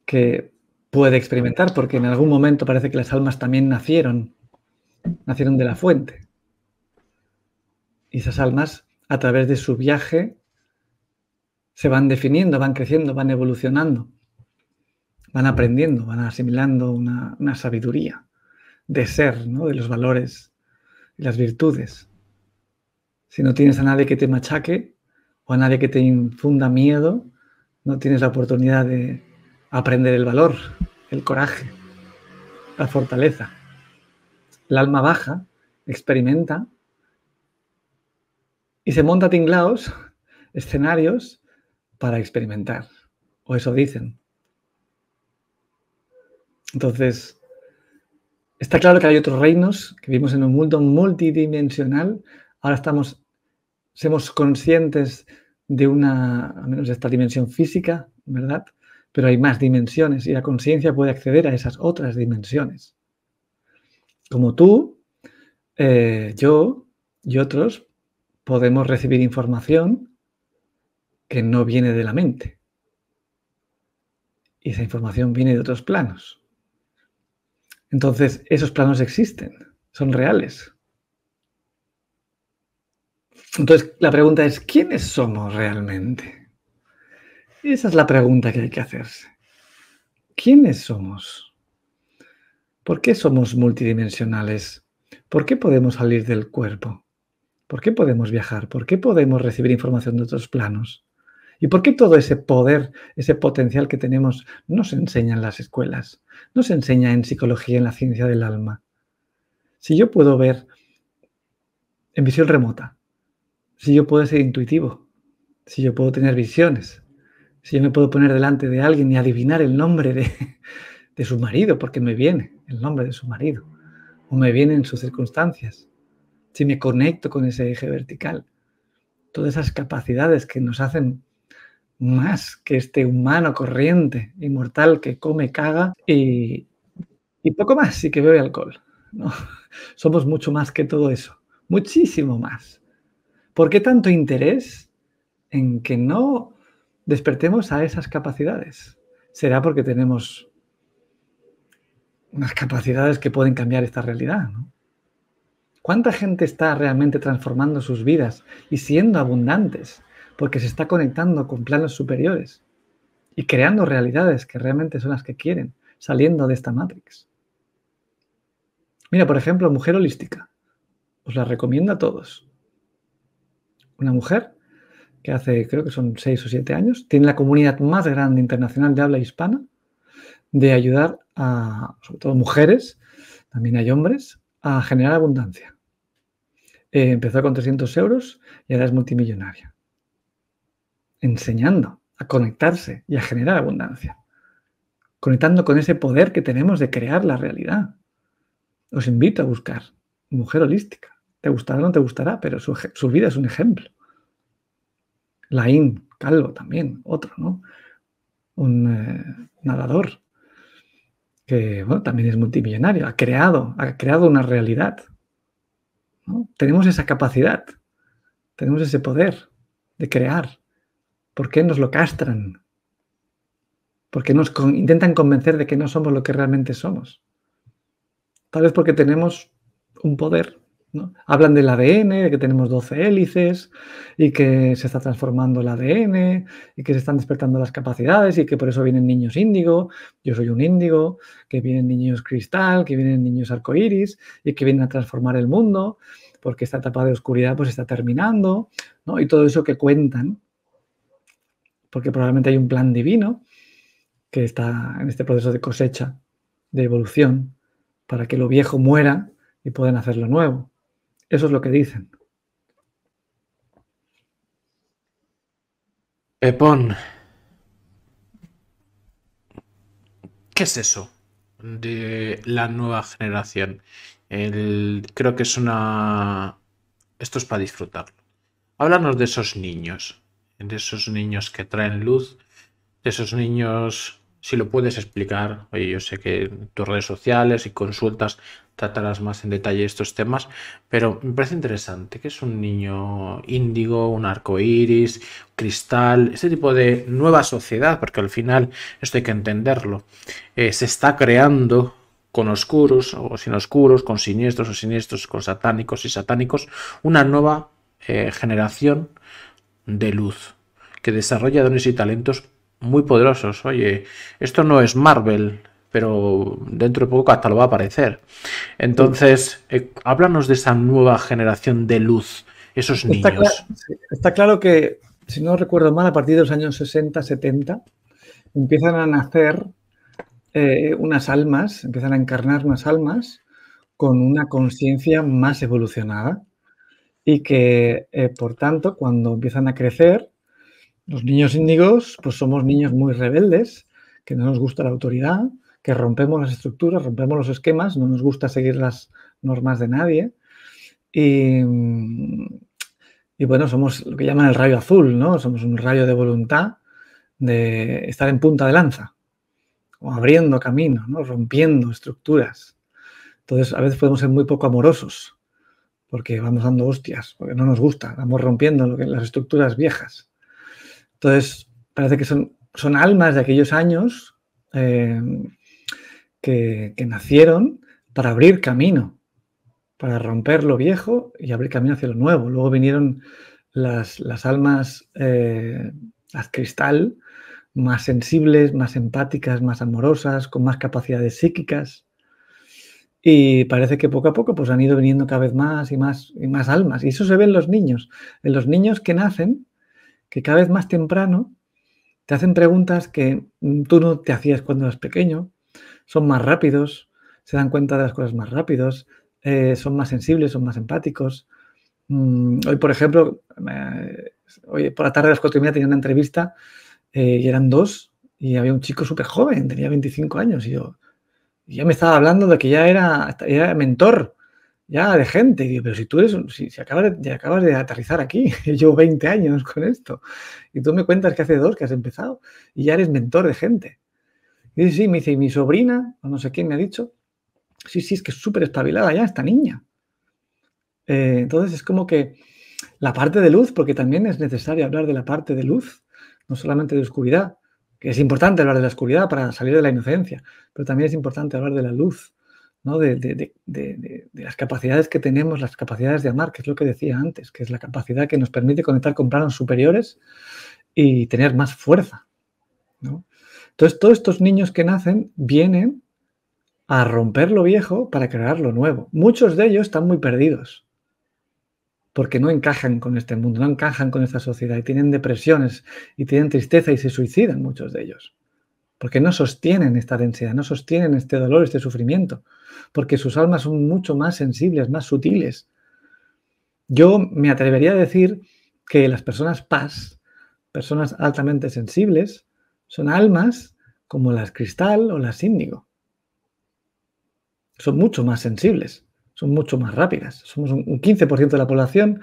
que puede experimentar porque en algún momento parece que las almas también nacieron, nacieron de la fuente. Y esas almas a través de su viaje se van definiendo, van creciendo, van evolucionando van aprendiendo, van asimilando una, sabiduría de ser, ¿no? de los valores y las virtudes. Si no tienes a nadie que te machaque o a nadie que te infunda miedo, no tienes la oportunidad de aprender el valor, el coraje, la fortaleza. El alma baja, experimenta y se monta tinglados escenarios para experimentar. O eso dicen. Entonces, está claro que hay otros reinos, que vivimos en un mundo multidimensional. Ahora estamos, somos conscientes de una, al menos de esta dimensión física, ¿verdad? Pero hay más dimensiones y la conciencia puede acceder a esas otras dimensiones. Como tú, eh, yo y otros podemos recibir información que no viene de la mente. Y esa información viene de otros planos. Entonces, esos planos existen, son reales. Entonces, la pregunta es, ¿quiénes somos realmente? Esa es la pregunta que hay que hacerse. ¿Quiénes somos? ¿Por qué somos multidimensionales? ¿Por qué podemos salir del cuerpo? ¿Por qué podemos viajar? ¿Por qué podemos recibir información de otros planos? ¿Y por qué todo ese poder, ese potencial que tenemos, no se enseña en las escuelas? No se enseña en psicología, en la ciencia del alma. Si yo puedo ver en visión remota, si yo puedo ser intuitivo, si yo puedo tener visiones, si yo me puedo poner delante de alguien y adivinar el nombre de, su marido, porque me viene el nombre de su marido, o me viene en sus circunstancias, si me conecto con ese eje vertical, todas esas capacidades que nos hacen más que este humano corriente, inmortal, que come, caga y, poco más y que bebe alcohol. Somos mucho más que todo eso, muchísimo más. ¿Por qué tanto interés en que no despertemos a esas capacidades? ¿Será porque tenemos unas capacidades que pueden cambiar esta realidad? ¿Cuánta gente está realmente transformando sus vidas y siendo abundantes porque se está conectando con planos superiores y creando realidades que realmente son las que quieren, saliendo de esta Matrix. Mira, por ejemplo, Mujer Holística. Os la recomiendo a todos. Una mujer que hace, creo que son seis o siete años, tiene la comunidad más grande internacional de habla hispana de ayudar a, sobre todo mujeres, también hay hombres, a generar abundancia. Eh, empezó con 300 euros y ahora es multimillonaria enseñando a conectarse y a generar abundancia, conectando con ese poder que tenemos de crear la realidad. Os invito a buscar mujer holística. Te gustará o no te gustará, pero su, vida es un ejemplo. Laín Calvo también, otro, ¿no? Un eh, nadador que también es multimillonario, ha creado, ha creado una realidad. Tenemos esa capacidad, tenemos ese poder de crear ¿Por qué nos lo castran? ¿Por qué nos intentan convencer de que no somos lo que realmente somos? Tal vez porque tenemos un poder. Hablan del ADN, de que tenemos 12 hélices y que se está transformando el ADN y que se están despertando las capacidades y que por eso vienen niños índigo, yo soy un índigo, que vienen niños cristal, que vienen niños arcoíris y que vienen a transformar el mundo porque esta etapa de oscuridad pues está terminando ¿no? y todo eso que cuentan porque probablemente hay un plan divino que está en este proceso de cosecha, de evolución, para que lo viejo muera y puedan hacer lo nuevo. Eso es lo que dicen. Epon, ¿qué es eso de la nueva generación? creo que es una... Esto es para disfrutarlo. Háblanos de esos niños de esos niños que traen luz, de esos niños, si lo puedes explicar, yo sé que en tus redes sociales y consultas tratarás más en detalle estos temas, pero me parece interesante que es un niño índigo, un arco iris, cristal, ese tipo de nueva sociedad, porque al final esto hay que entenderlo, eh, se está creando con oscuros o sin oscuros, con siniestros o siniestros, con satánicos y satánicos, una nueva eh, generación de luz, que desarrolla dones y talentos muy poderosos. Oye, esto no es Marvel, pero dentro de poco hasta lo va a aparecer. Entonces, eh, háblanos de esa nueva generación de luz, esos niños. Está, claro que, si no recuerdo mal, a partir de los años 60, 70, empiezan a nacer eh, unas almas, empiezan a encarnar unas almas con una conciencia más evolucionada y que, eh, por tanto, cuando empiezan a crecer, los niños índigos, pues somos niños muy rebeldes, que no nos gusta la autoridad, que rompemos las estructuras, rompemos los esquemas, no nos gusta seguir las normas de nadie. Y, mm, y bueno, somos lo que llaman el rayo azul, ¿no? Somos un rayo de voluntad de estar en punta de lanza, o abriendo camino, ¿no? rompiendo estructuras. Entonces, a veces podemos ser muy poco amorosos porque vamos dando hostias, porque no nos gusta, vamos rompiendo las estructuras viejas. Entonces, parece que son, son almas de aquellos años eh, que, nacieron para abrir camino, para romper lo viejo y abrir camino hacia lo nuevo. Luego vinieron las, almas, eh, las cristal, más sensibles, más empáticas, más amorosas, con más capacidades psíquicas, y parece que poco a poco pues, han ido viniendo cada vez más y más y más almas. Y eso se ve en los niños. En los niños que nacen, que cada vez más temprano te hacen preguntas que mm, tú no te hacías cuando eras pequeño. Son más rápidos, se dan cuenta de las cosas más rápidos, eh, son más sensibles, son más empáticos. Mm, hoy, por ejemplo, hoy por la tarde a las cuatro y media tenía una entrevista eh, y eran dos y había un chico súper joven, tenía 25 años y yo, yo me estaba hablando de que ya era, mentor, ya de gente. Digo, pero si tú eres, si, acabas, de, acabas de aterrizar aquí, llevo 20 años con esto, y tú me cuentas que hace dos que has empezado y ya eres mentor de gente. Y sí, me dice, y mi sobrina, o no sé quién me ha dicho, sí, sí, es que es súper espabilada ya esta niña. Eh, entonces es como que la parte de luz, porque también es necesario hablar de la parte de luz, no solamente de oscuridad, es importante hablar de la oscuridad para salir de la inocencia, pero también es importante hablar de la luz, de, las capacidades que tenemos, las capacidades de amar, que es lo que decía antes, que es la capacidad que nos permite conectar con planos superiores y tener más fuerza. Entonces, todos estos niños que nacen vienen a romper lo viejo para crear lo nuevo. Muchos de ellos están muy perdidos porque no encajan con este mundo, no encajan con esta sociedad y tienen depresiones y tienen tristeza y se suicidan muchos de ellos, porque no sostienen esta densidad, no sostienen este dolor, este sufrimiento, porque sus almas son mucho más sensibles, más sutiles. Yo me atrevería a decir que las personas paz, personas altamente sensibles, son almas como las cristal o las índigo. Son mucho más sensibles son mucho más rápidas. Somos un, 15% de la población,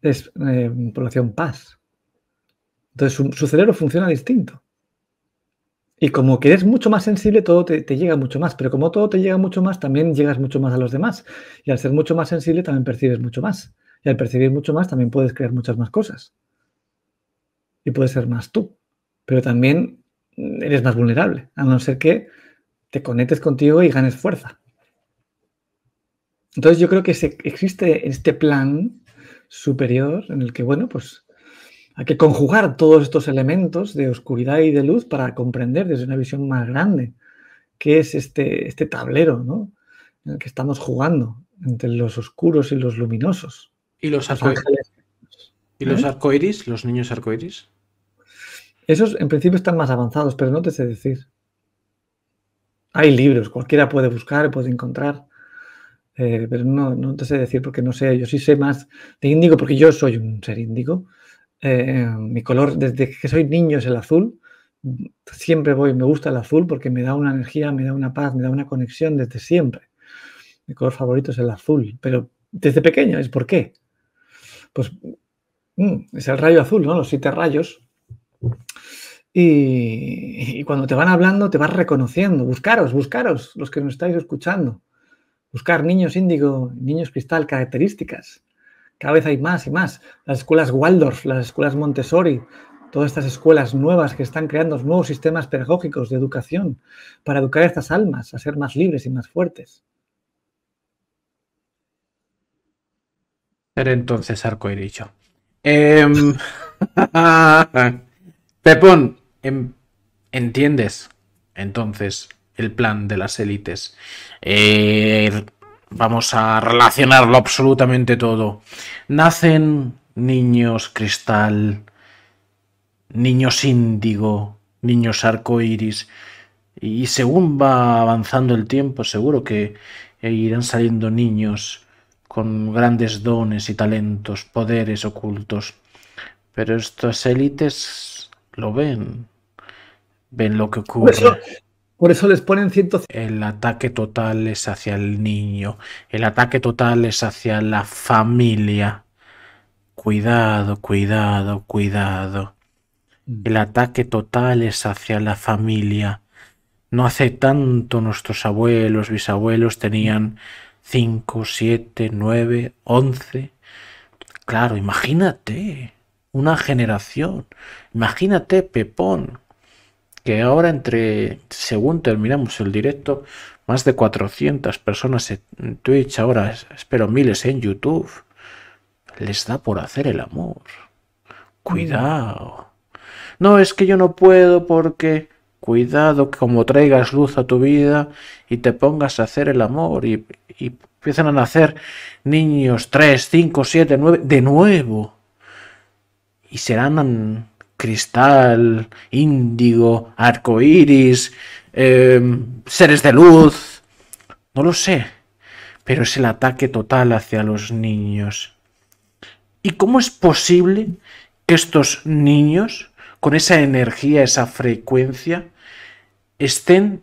es eh, población paz. Entonces su, cerebro funciona distinto. Y como que eres mucho más sensible, todo te, te, llega mucho más. Pero como todo te llega mucho más, también llegas mucho más a los demás. Y al ser mucho más sensible, también percibes mucho más. Y al percibir mucho más, también puedes crear muchas más cosas. Y puedes ser más tú. Pero también eres más vulnerable, a no ser que te conectes contigo y ganes fuerza. Entonces yo creo que existe este plan superior en el que, bueno, pues hay que conjugar todos estos elementos de oscuridad y de luz para comprender desde una visión más grande qué es este, este tablero ¿no? en el que estamos jugando entre los oscuros y los luminosos. ¿Y los, arcoíris ¿Y los ¿Eh? arcoiris? ¿Los niños arcoiris? Esos en principio están más avanzados, pero no te sé decir. Hay libros, cualquiera puede buscar, puede encontrar. Eh, pero no, te sé decir porque no sé, yo sí sé más de índigo porque yo soy un ser índigo. Eh, mi color desde que soy niño es el azul. Siempre voy, me gusta el azul porque me da una energía, me da una paz, me da una conexión desde siempre. Mi color favorito es el azul, pero desde pequeño, ¿es por qué? Pues mm, es el rayo azul, ¿no? Los siete rayos. Y, y cuando te van hablando, te vas reconociendo. Buscaros, buscaros, los que nos estáis escuchando Buscar niños índigo, niños cristal, características. Cada vez hay más y más. Las escuelas Waldorf, las escuelas Montessori, todas estas escuelas nuevas que están creando nuevos sistemas pedagógicos de educación para educar a estas almas a ser más libres y más fuertes. Entonces, arco dicho. Em, Pepón, em, ¿entiendes entonces el plan de las élites. Eh, vamos a relacionarlo absolutamente todo. Nacen niños cristal, niños índigo, niños arcoíris. Y según va avanzando el tiempo, seguro que eh, irán saliendo niños con grandes dones y talentos, poderes ocultos. Pero estas élites lo ven, ven lo que ocurre. Por eso les ponen 100. El ataque total es hacia el niño, el ataque total es hacia la familia. Cuidado, cuidado, cuidado. Mm. El ataque total es hacia la familia. No hace tanto nuestros abuelos, bisabuelos tenían 5, 7, 9, 11. Claro, imagínate una generación. Imagínate, Pepón, que ahora entre, según terminamos el directo, más de 400 personas en Twitch, ahora espero miles en YouTube, les da por hacer el amor. Cuidado. No, es que yo no puedo porque... Cuidado, que como traigas luz a tu vida y te pongas a hacer el amor y, y empiezan a nacer niños 3, 5, 7, 9, de nuevo. Y serán cristal, índigo, arcoíris, iris, em, seres de luz. No lo sé, pero es el ataque total hacia los niños. ¿Y cómo es posible que estos niños, con esa energía, esa frecuencia, estén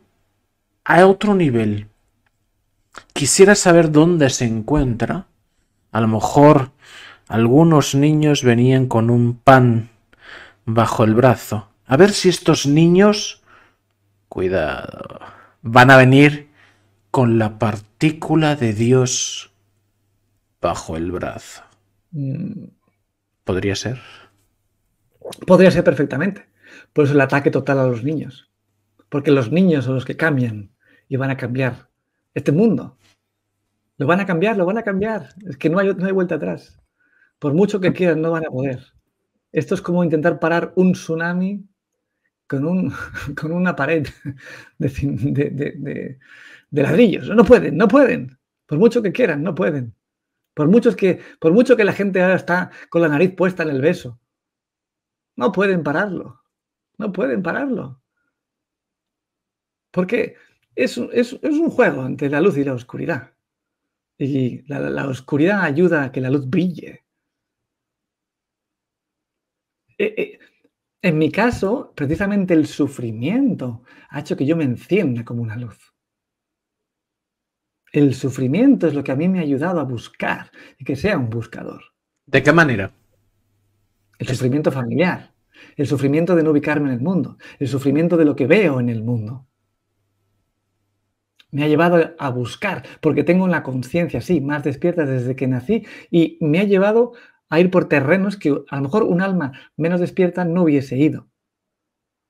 a otro nivel? Quisiera saber dónde se encuentra. A lo mejor algunos niños venían con un pan bajo el brazo. A ver si estos niños... Cuidado. Van a venir con la partícula de Dios bajo el brazo. Mm. ¿Podría ser? Podría ser perfectamente. Por eso el ataque total a los niños. Porque los niños son los que cambian y van a cambiar este mundo. Lo van a cambiar, lo van a cambiar. Es que no hay, no hay vuelta atrás. Por mucho que quieran, no van a poder. Esto es como intentar parar un tsunami con, una pared de, ladrillos. No pueden, no pueden. Por mucho que quieran, no pueden. Por, muchos que, por mucho que la gente ahora está con la nariz puesta en el beso. No pueden pararlo. No pueden pararlo. Porque es, es, un juego entre la luz y la oscuridad. Y la, la oscuridad ayuda a que la luz brille. Eh, eh, en mi caso, precisamente el sufrimiento ha hecho que yo me encienda como una luz. El sufrimiento es lo que a mí me ha ayudado a buscar y que sea un buscador. ¿De qué manera? El sufrimiento familiar, el sufrimiento de no ubicarme en el mundo, el sufrimiento de lo que veo en el mundo. Me ha llevado a buscar, porque tengo la conciencia, así, más despierta desde que nací, y me ha llevado a ir por terrenos que a lo mejor un alma menos despierta no hubiese ido.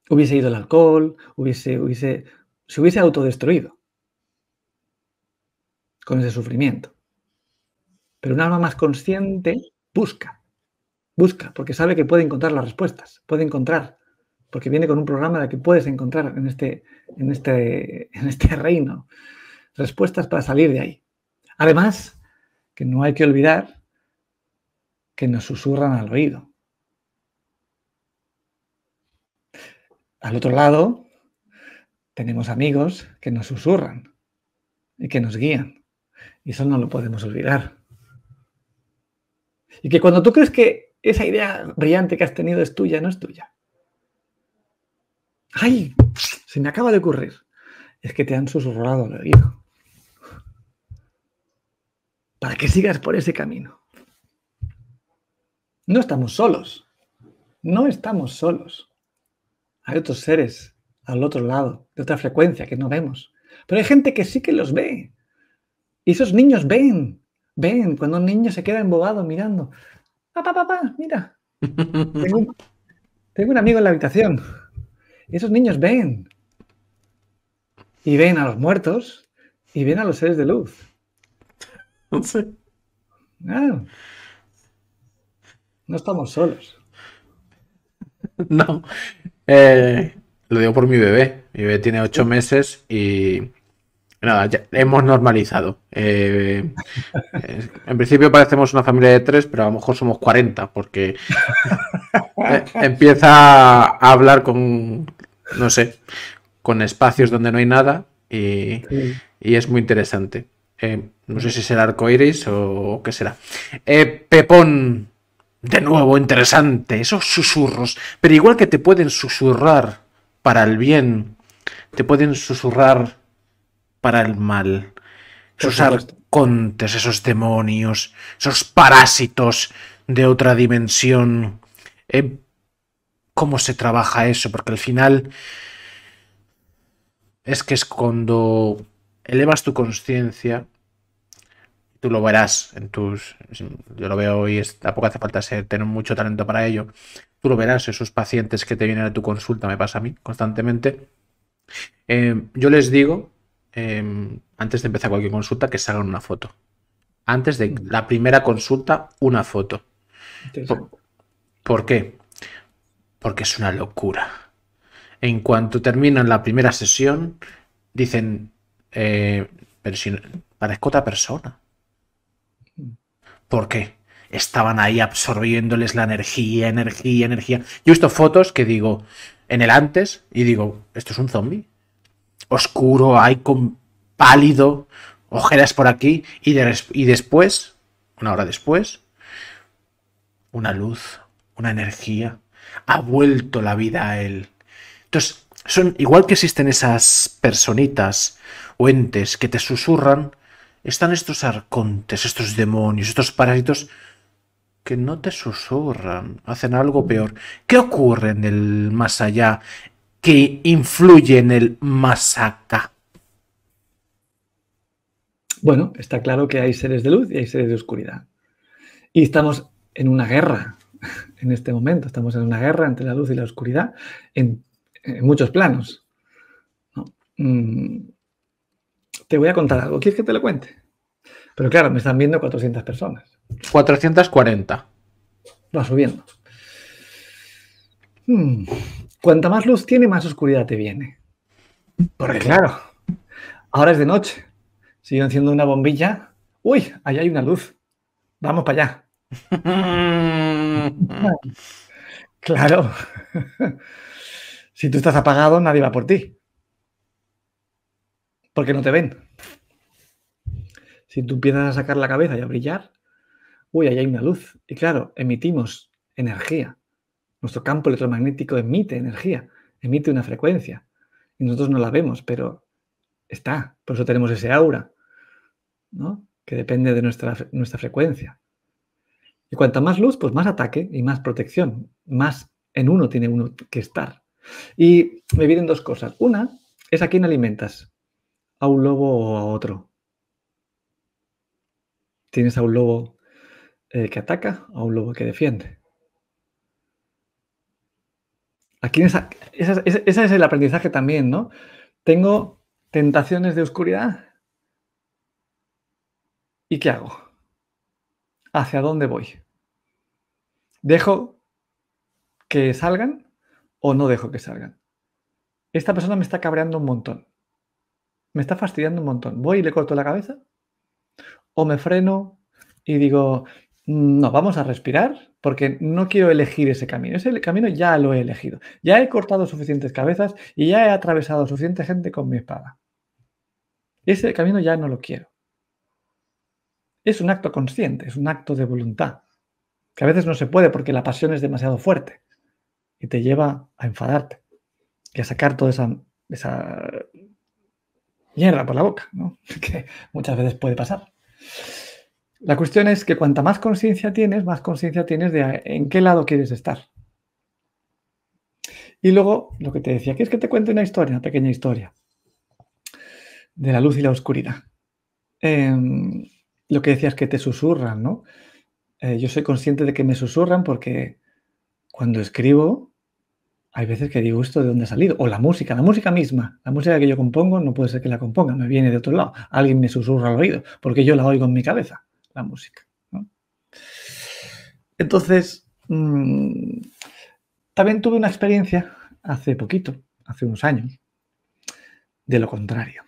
Hubiese ido el alcohol, hubiese, hubiese, se hubiese autodestruido con ese sufrimiento. Pero un alma más consciente busca, busca, porque sabe que puede encontrar las respuestas, puede encontrar, porque viene con un programa de que puedes encontrar en este, en este, en este reino respuestas para salir de ahí. Además, que no hay que olvidar que nos susurran al oído. Al otro lado tenemos amigos que nos susurran y que nos guían. Y eso no lo podemos olvidar. Y que cuando tú crees que esa idea brillante que has tenido es tuya, no es tuya. ¡Ay! Se me acaba de ocurrir. Es que te han susurrado al oído. Para que sigas por ese camino. No estamos solos. No estamos solos. Hay otros seres al otro lado, de otra frecuencia que no vemos. Pero hay gente que sí que los ve. Y esos niños ven, ven, cuando un niño se queda embobado mirando. Papá, papá, mira. Tengo un, amigo en la habitación. esos niños ven. Y ven a los muertos y ven a los seres de luz. No sé. Ah, no estamos solos. No. Eh, lo digo por mi bebé. Mi bebé tiene ocho meses y nada, hemos normalizado. Eh, en principio parecemos una familia de tres, pero a lo mejor somos 40 porque eh, empieza a hablar con, no sé, con espacios donde no hay nada y, es muy interesante. no sé si será arcoiris o qué será. Pepón de nuevo interesante, esos susurros, pero igual que te pueden susurrar para el bien, te pueden susurrar para el mal. Esos arcontes, esos demonios, esos parásitos de otra dimensión. Eh, ¿Cómo se trabaja eso? Porque al final es que es cuando elevas tu conciencia tú lo verás en tus. Yo lo veo y A poco hace falta ser, tener mucho talento para ello. Tú lo verás, esos pacientes que te vienen a tu consulta, me pasa a mí constantemente. Em, yo les digo, em, antes de empezar cualquier consulta, que salgan una foto. Antes de la primera consulta, una foto. Por, qué? Porque es una locura. En cuanto terminan la primera sesión, dicen, eh, pero si parezco otra persona. Porque Estaban ahí absorbiéndoles la energía, energía, energía. Yo he visto fotos que digo, en el antes, y digo, esto es un zombie. Oscuro, hay pálido, ojeras por aquí, y, y después, una hora después, una luz, una energía. Ha vuelto la vida a él. Entonces, son igual que existen esas personitas o entes que te susurran, están estos arcontes, estos demonios, estos parásitos que no te susurran, hacen algo peor. ¿Qué ocurre en el más allá que influye en el más acá? Bueno, está claro que hay seres de luz y hay seres de oscuridad. Y estamos en una guerra en este momento, estamos en una guerra entre la luz y la oscuridad en, muchos planos. Mm, te voy a contar algo, ¿quieres que te lo cuente? Pero claro, me están viendo 400 personas. 440. Va subiendo. Hmm. Cuanta más luz tiene, más oscuridad te viene. Porque claro, ahora es de noche. Si yo enciendo una bombilla, uy, allá hay una luz. Vamos para allá. claro. si tú estás apagado, nadie va por ti. Porque no te ven. Si tú empiezas a sacar la cabeza y a brillar, uy, ahí hay una luz. Y claro, emitimos energía. Nuestro campo electromagnético emite energía, emite una frecuencia. Y nosotros no la vemos, pero está. Por eso tenemos ese aura, ¿no? Que depende de nuestra, nuestra frecuencia. Y cuanta más luz, pues más ataque y más protección. Más en uno tiene uno que estar. Y me vienen dos cosas. Una es a quién alimentas a un lobo o a otro. Tienes a un lobo eh, que ataca, a un lobo que defiende. Aquí esa, esa, esa es el aprendizaje también, ¿no? Tengo tentaciones de oscuridad. ¿Y qué hago? ¿Hacia dónde voy? ¿Dejo que salgan o no dejo que salgan? Esta persona me está cabreando un montón me está fastidiando un montón. Voy y le corto la cabeza o me freno y digo, mm, no, vamos a respirar porque no quiero elegir ese camino. Ese camino ya lo he elegido. Ya he cortado suficientes cabezas y ya he atravesado suficiente gente con mi espada. Ese camino ya no lo quiero. Es un acto consciente, es un acto de voluntad, que a veces no se puede porque la pasión es demasiado fuerte y te lleva a enfadarte y a sacar toda esa, esa mierda por la boca, ¿no? que muchas veces puede pasar. La cuestión es que cuanta más conciencia tienes, más conciencia tienes de en qué lado quieres estar. Y luego, lo que te decía, que es que te cuente una historia, una pequeña historia, de la luz y la oscuridad. Em, lo que decías es que te susurran, ¿no? Eh, yo soy consciente de que me susurran porque cuando escribo hay veces que digo esto de dónde ha salido. O la música, la música misma. La música que yo compongo no puede ser que la componga, me viene de otro lado. Alguien me susurra al oído, porque yo la oigo en mi cabeza, la música. Entonces, mm, también tuve una experiencia hace poquito, hace unos años, de lo contrario.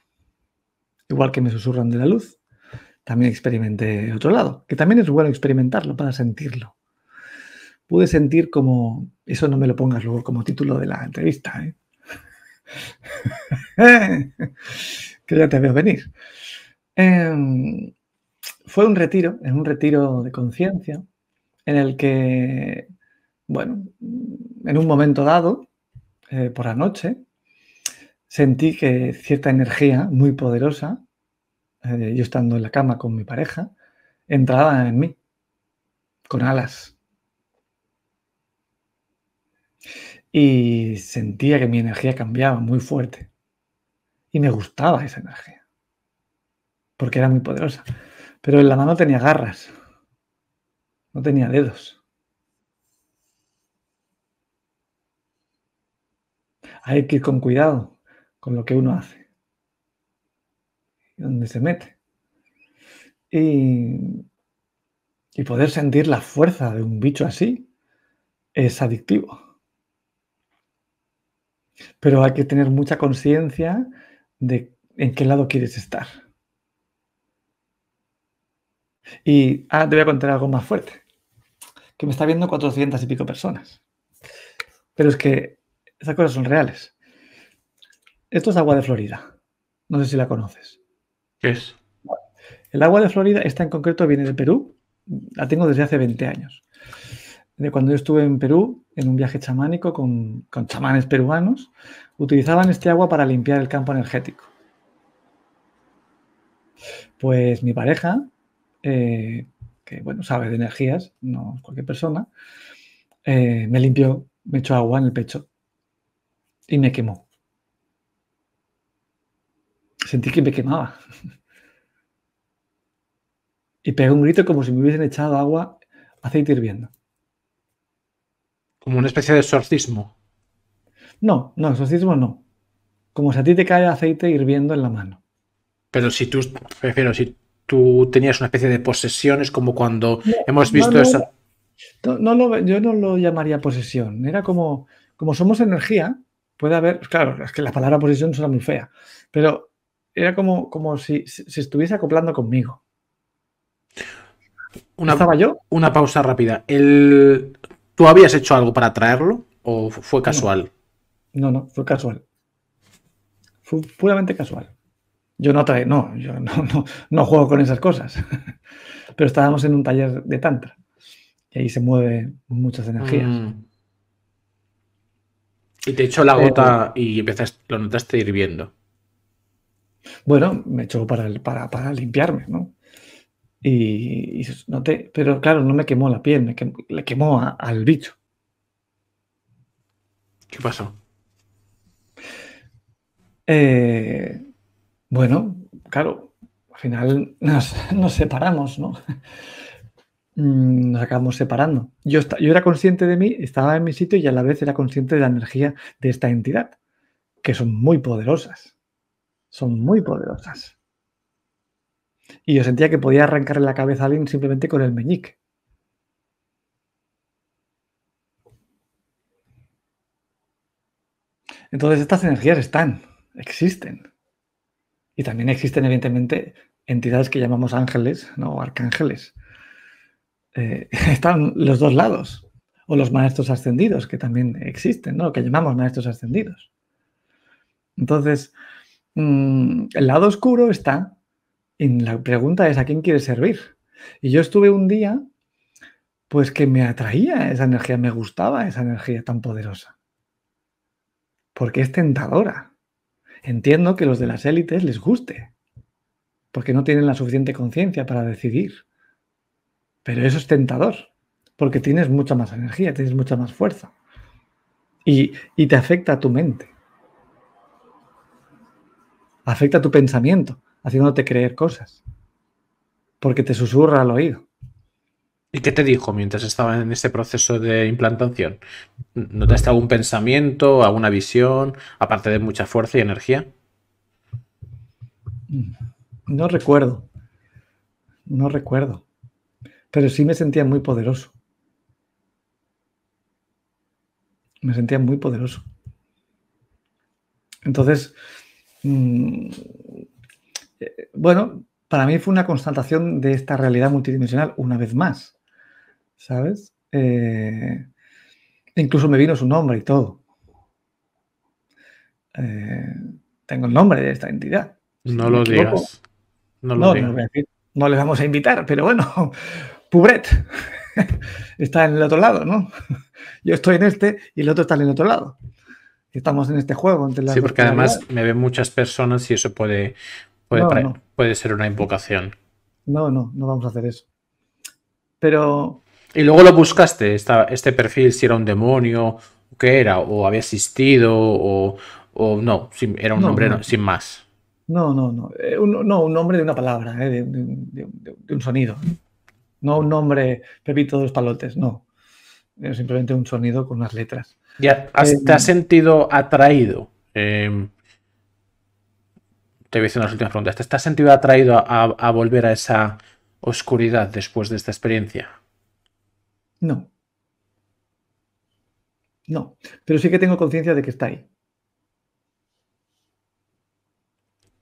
Igual que me susurran de la luz, también experimenté otro lado, que también es bueno experimentarlo para sentirlo pude sentir como, eso no me lo pongas luego como título de la entrevista, ¿eh? que ya te veo venir. Em, fue un retiro, es un retiro de conciencia, en el que, bueno, en un momento dado, eh, por la noche, sentí que cierta energía muy poderosa, eh, yo estando en la cama con mi pareja, entraba en mí, con alas, y sentía que mi energía cambiaba muy fuerte. Y me gustaba esa energía, porque era muy poderosa. Pero en la mano tenía garras, no tenía dedos. Hay que ir con cuidado con lo que uno hace, donde se mete. Y, y poder sentir la fuerza de un bicho así es adictivo. Pero hay que tener mucha conciencia de en qué lado quieres estar. Y ah, te voy a contar algo más fuerte, que me está viendo 400 y pico personas. Pero es que esas cosas son reales. Esto es agua de Florida. No sé si la conoces. ¿Qué es? El agua de Florida, esta en concreto viene de Perú. La tengo desde hace 20 años cuando yo estuve en Perú, en un viaje chamánico con, chamanes peruanos, utilizaban este agua para limpiar el campo energético. Pues mi pareja, eh, que bueno, sabe de energías, no cualquier persona, eh, me limpió, me echó agua en el pecho y me quemó. Sentí que me quemaba. y pegué un grito como si me hubiesen echado agua aceite hirviendo. Como una especie de exorcismo. No, no, exorcismo no. Como si a ti te cae aceite hirviendo en la mano. Pero si tú, prefiero, si tú tenías una especie de posesión, es como cuando hemos visto no, esa... No, yo no lo llamaría posesión. Era como, como somos energía, puede haber, claro, es que la palabra posesión suena muy fea, pero era como, como si se estuviese acoplando conmigo. Una, ¿Estaba yo? Una pausa rápida. El, ¿Tú habías hecho algo para traerlo o fue casual? No, no, fue casual. Fue puramente casual. Yo no trae, no, yo no, juego con esas cosas. Pero estábamos en un taller de tantra y ahí se mueven muchas energías. Mm. Y te echó la eh, gota y empezaste, lo notaste hirviendo. Bueno, me echó para, para limpiarme, ¿no? Y, noté, pero claro, no me quemó la piel, le quemó al bicho. ¿Qué pasó? Eh, bueno, claro, al final nos, nos, separamos, ¿no? Mm, nos acabamos separando. Yo, yo era consciente de mí, estaba en mi sitio y a la vez era consciente de la energía de esta entidad, que son muy poderosas. Son muy poderosas. Y yo sentía que podía arrancarle la cabeza a alguien simplemente con el meñique. Entonces estas energías están, existen. Y también existen, evidentemente, entidades que llamamos ángeles, ¿no? O arcángeles. Eh, están los dos lados. O los maestros ascendidos, que también existen, ¿no? Que llamamos maestros ascendidos. Entonces, mm, el lado oscuro está y la pregunta es, ¿a quién quieres servir? Y yo estuve un día, pues que me atraía esa energía, me gustaba esa energía tan poderosa. Porque es tentadora. Entiendo que los de las élites les guste, porque no tienen la suficiente conciencia para decidir. Pero eso es tentador, porque tienes mucha más energía, tienes mucha más fuerza. Y, y te afecta a tu mente. Afecta a tu pensamiento haciéndote creer cosas. Porque te susurra al oído. ¿Y qué te dijo mientras estaba en este proceso de implantación? ¿Notaste algún pensamiento, alguna visión, aparte de mucha fuerza y energía? No recuerdo. No recuerdo. Pero sí me sentía muy poderoso. Me sentía muy poderoso. Entonces, mm, bueno, para mí fue una constatación de esta realidad multidimensional una vez más, ¿sabes? Eh, incluso me vino su nombre y todo. Eh, tengo el nombre de esta entidad. No lo digas. No, lo digas. No, les vamos a invitar, pero bueno, Pubret está en el otro lado, ¿no? Yo estoy en este y el otro está en el otro lado. Estamos en este juego. sí, porque además me ven muchas personas y eso puede Puede, ser una invocación. No, no, no vamos a hacer eso. Pero. Y luego lo buscaste, este perfil, si era un demonio, qué era, o había existido, o, no, era un nombre sin más. No, no, no. Eh, no, un nombre de una palabra, eh, de, un sonido. No un nombre Pepito de los Palotes, no. simplemente un sonido con unas letras. ya te has eh, sentido atraído em, te revisando las últimas preguntas, ¿te has sentido atraído a, volver a esa oscuridad después de esta experiencia? No. No, pero sí que tengo conciencia de que está ahí.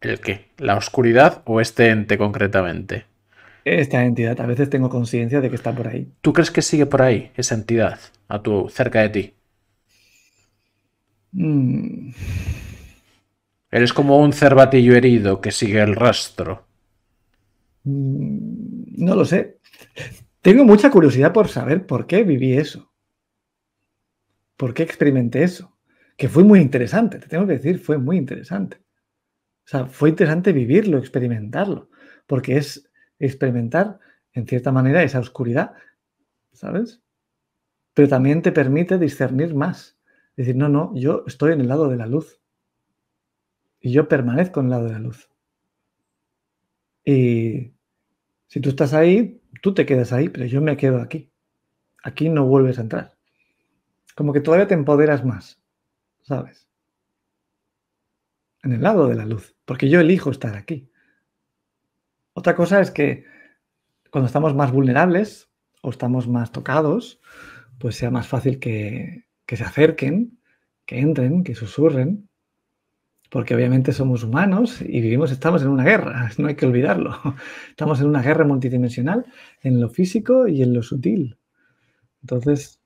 ¿El qué? ¿La oscuridad o este ente concretamente? Esta entidad, a veces tengo conciencia de que está por ahí. ¿Tú crees que sigue por ahí esa entidad, a tu, cerca de ti? Mmm... Eres como un cervatillo herido que sigue el rastro. Mm, no lo sé. Tengo mucha curiosidad por saber por qué viví eso. ¿Por qué experimenté eso? Que fue muy interesante, te tengo que decir, fue muy interesante. O sea, fue interesante vivirlo, experimentarlo, porque es experimentar, en cierta manera, esa oscuridad, ¿sabes? Pero también te permite discernir más. Decir, no, no, yo estoy en el lado de la luz y yo permanezco en el lado de la luz. Y si tú estás ahí, tú te quedas ahí, pero yo me quedo aquí. Aquí no vuelves a entrar. Como que todavía te empoderas más, ¿sabes? En el lado de la luz, porque yo elijo estar aquí. Otra cosa es que cuando estamos más vulnerables o estamos más tocados, pues sea más fácil que, que se acerquen, que entren, que susurren, porque obviamente somos humanos y vivimos, estamos en una guerra, no hay que olvidarlo. Estamos en una guerra multidimensional, en lo físico y en lo sutil. Entonces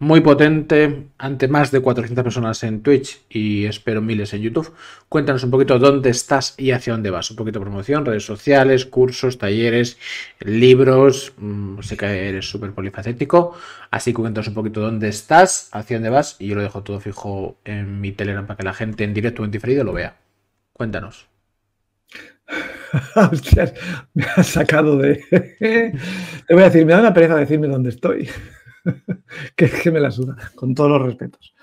muy potente, ante más de 400 personas en Twitch y espero miles en YouTube. Cuéntanos un poquito dónde estás y hacia dónde vas. Un poquito de promoción, redes sociales, cursos, talleres, libros. Mm, sé que eres súper polifacético, así que cuéntanos un poquito dónde estás, hacia dónde vas y yo lo dejo todo fijo en mi Telegram para que la gente en directo o en diferido lo vea. Cuéntanos. Hostias, me ha sacado de... Te voy a decir, me da una pereza decirme dónde estoy. que, que, me la suda, con todos los respetos.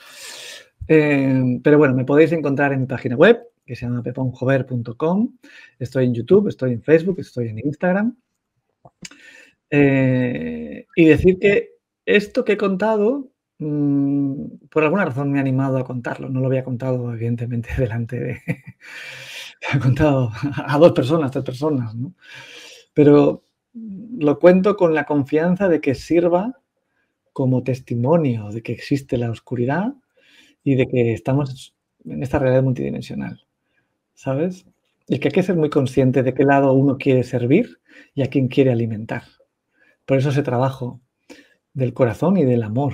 Eh, pero bueno, me podéis encontrar en mi página web, que se llama peponjover.com. Estoy en YouTube, estoy en Facebook, estoy en Instagram. Eh, y decir que esto que he contado, mm, por alguna razón me ha animado a contarlo. No lo había contado, evidentemente, delante de. he contado a dos personas, tres personas, ¿no? Pero lo cuento con la confianza de que sirva como testimonio de que existe la oscuridad y de que estamos en esta realidad multidimensional, ¿sabes? Y que hay que ser muy consciente de qué lado uno quiere servir y a quién quiere alimentar. Por eso ese trabajo del corazón y del amor,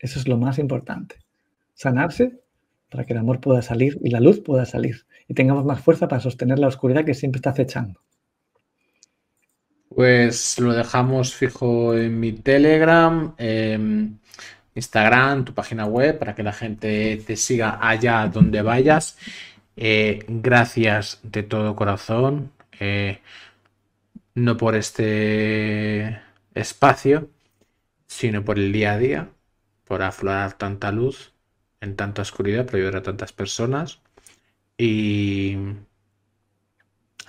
eso es lo más importante. Sanarse para que el amor pueda salir y la luz pueda salir y tengamos más fuerza para sostener la oscuridad que siempre está acechando. Pues lo dejamos fijo en mi Telegram, em, Instagram, tu página web, para que la gente te siga allá donde vayas. Eh, gracias de todo corazón, eh, no por este espacio, sino por el día a día, por aflorar tanta luz en tanta oscuridad, por ayudar a tantas personas. Y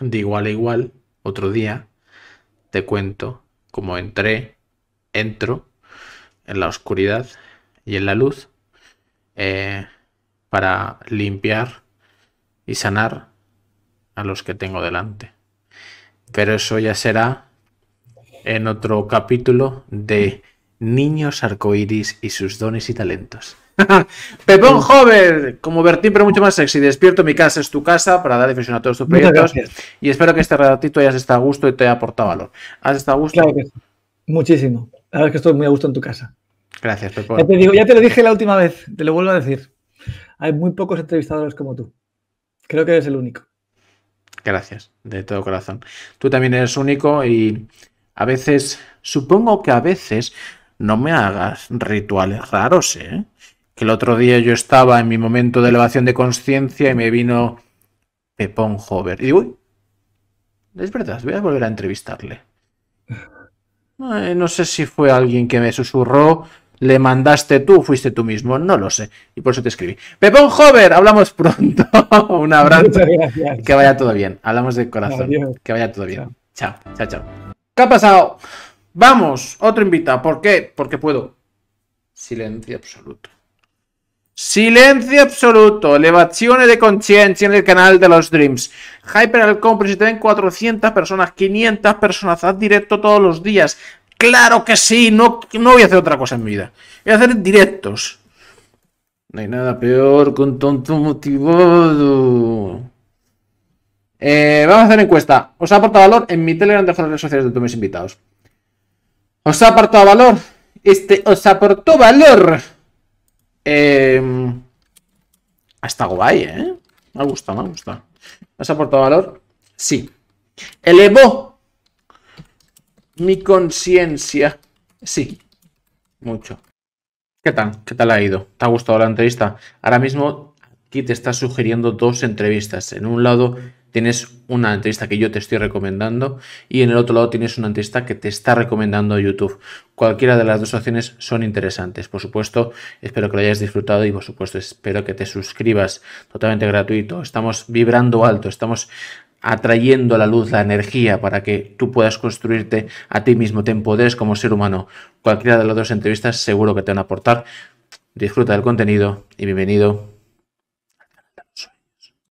de igual a igual, otro día te este cuento cómo entré, entro en la oscuridad y en la luz eh, para limpiar y sanar a los que tengo delante. Pero eso ya será en otro capítulo de Niños arcoíris y sus dones y talentos. Pepón joven, como Bertín, pero mucho más sexy. Despierto, mi casa es tu casa para dar difusión a todos tus proyectos. Y espero que este ratito hayas estado a gusto y te haya aportado valor. ¿Has estado a gusto? Claro que sí. Muchísimo. La verdad es que estoy muy a gusto en tu casa. Gracias, Pepón. ya te lo dije la última vez, te lo vuelvo a decir. Hay muy pocos entrevistadores como tú. Creo que eres el único. Gracias, de todo corazón. Tú también eres único y a veces, supongo que a veces no me hagas rituales raros, ¿eh? Que el otro día yo estaba en mi momento de elevación de conciencia y me vino Pepón Hover. Y digo, uy, es verdad, voy a volver a entrevistarle. no sé si fue alguien que me susurró, le mandaste tú, fuiste tú mismo, no lo sé. Y por eso te escribí. Pepón Hover, hablamos pronto. Un abrazo. Que vaya todo bien. Hablamos de corazón. Que vaya todo bien. chao, chao. chao. ¿Qué ha pasado? Vamos, otro invitado. ¿Por qué? Porque puedo. Silencio absoluto. Silencio absoluto. Elevaciones de conciencia en el canal de los Dreams. Hyper al te ven 400 personas, 500 personas. Haz directo todos los días. Claro que sí. No, no voy a hacer otra cosa en mi vida. Voy a hacer directos. No hay nada peor con tonto motivado. Eh, vamos a hacer encuesta. ¿Os ha aporta valor en mi Telegram de las redes sociales de todos mis invitados? Os ha aportado valor. Este os aportó valor. Eh, hasta guay, ¿eh? Me gusta, me gusta. ¿Os ha aportado valor? Sí. Elevó mi conciencia. Sí. Mucho. ¿Qué tal? ¿Qué tal ha ido? ¿Te ha gustado la entrevista? Ahora mismo aquí te está sugiriendo dos entrevistas. En un lado tienes una entrevista que yo te estoy recomendando y en el otro lado tienes una entrevista que te está recomendando YouTube. Cualquiera de las dos opciones son interesantes. Por supuesto, espero que lo hayas disfrutado y por supuesto espero que te suscribas totalmente gratuito. Estamos vibrando alto, estamos atrayendo la luz la energía para que tú puedas construirte a ti mismo, te empoderes como ser humano. Cualquiera de las dos entrevistas seguro que te van a aportar. Disfruta del contenido y bienvenido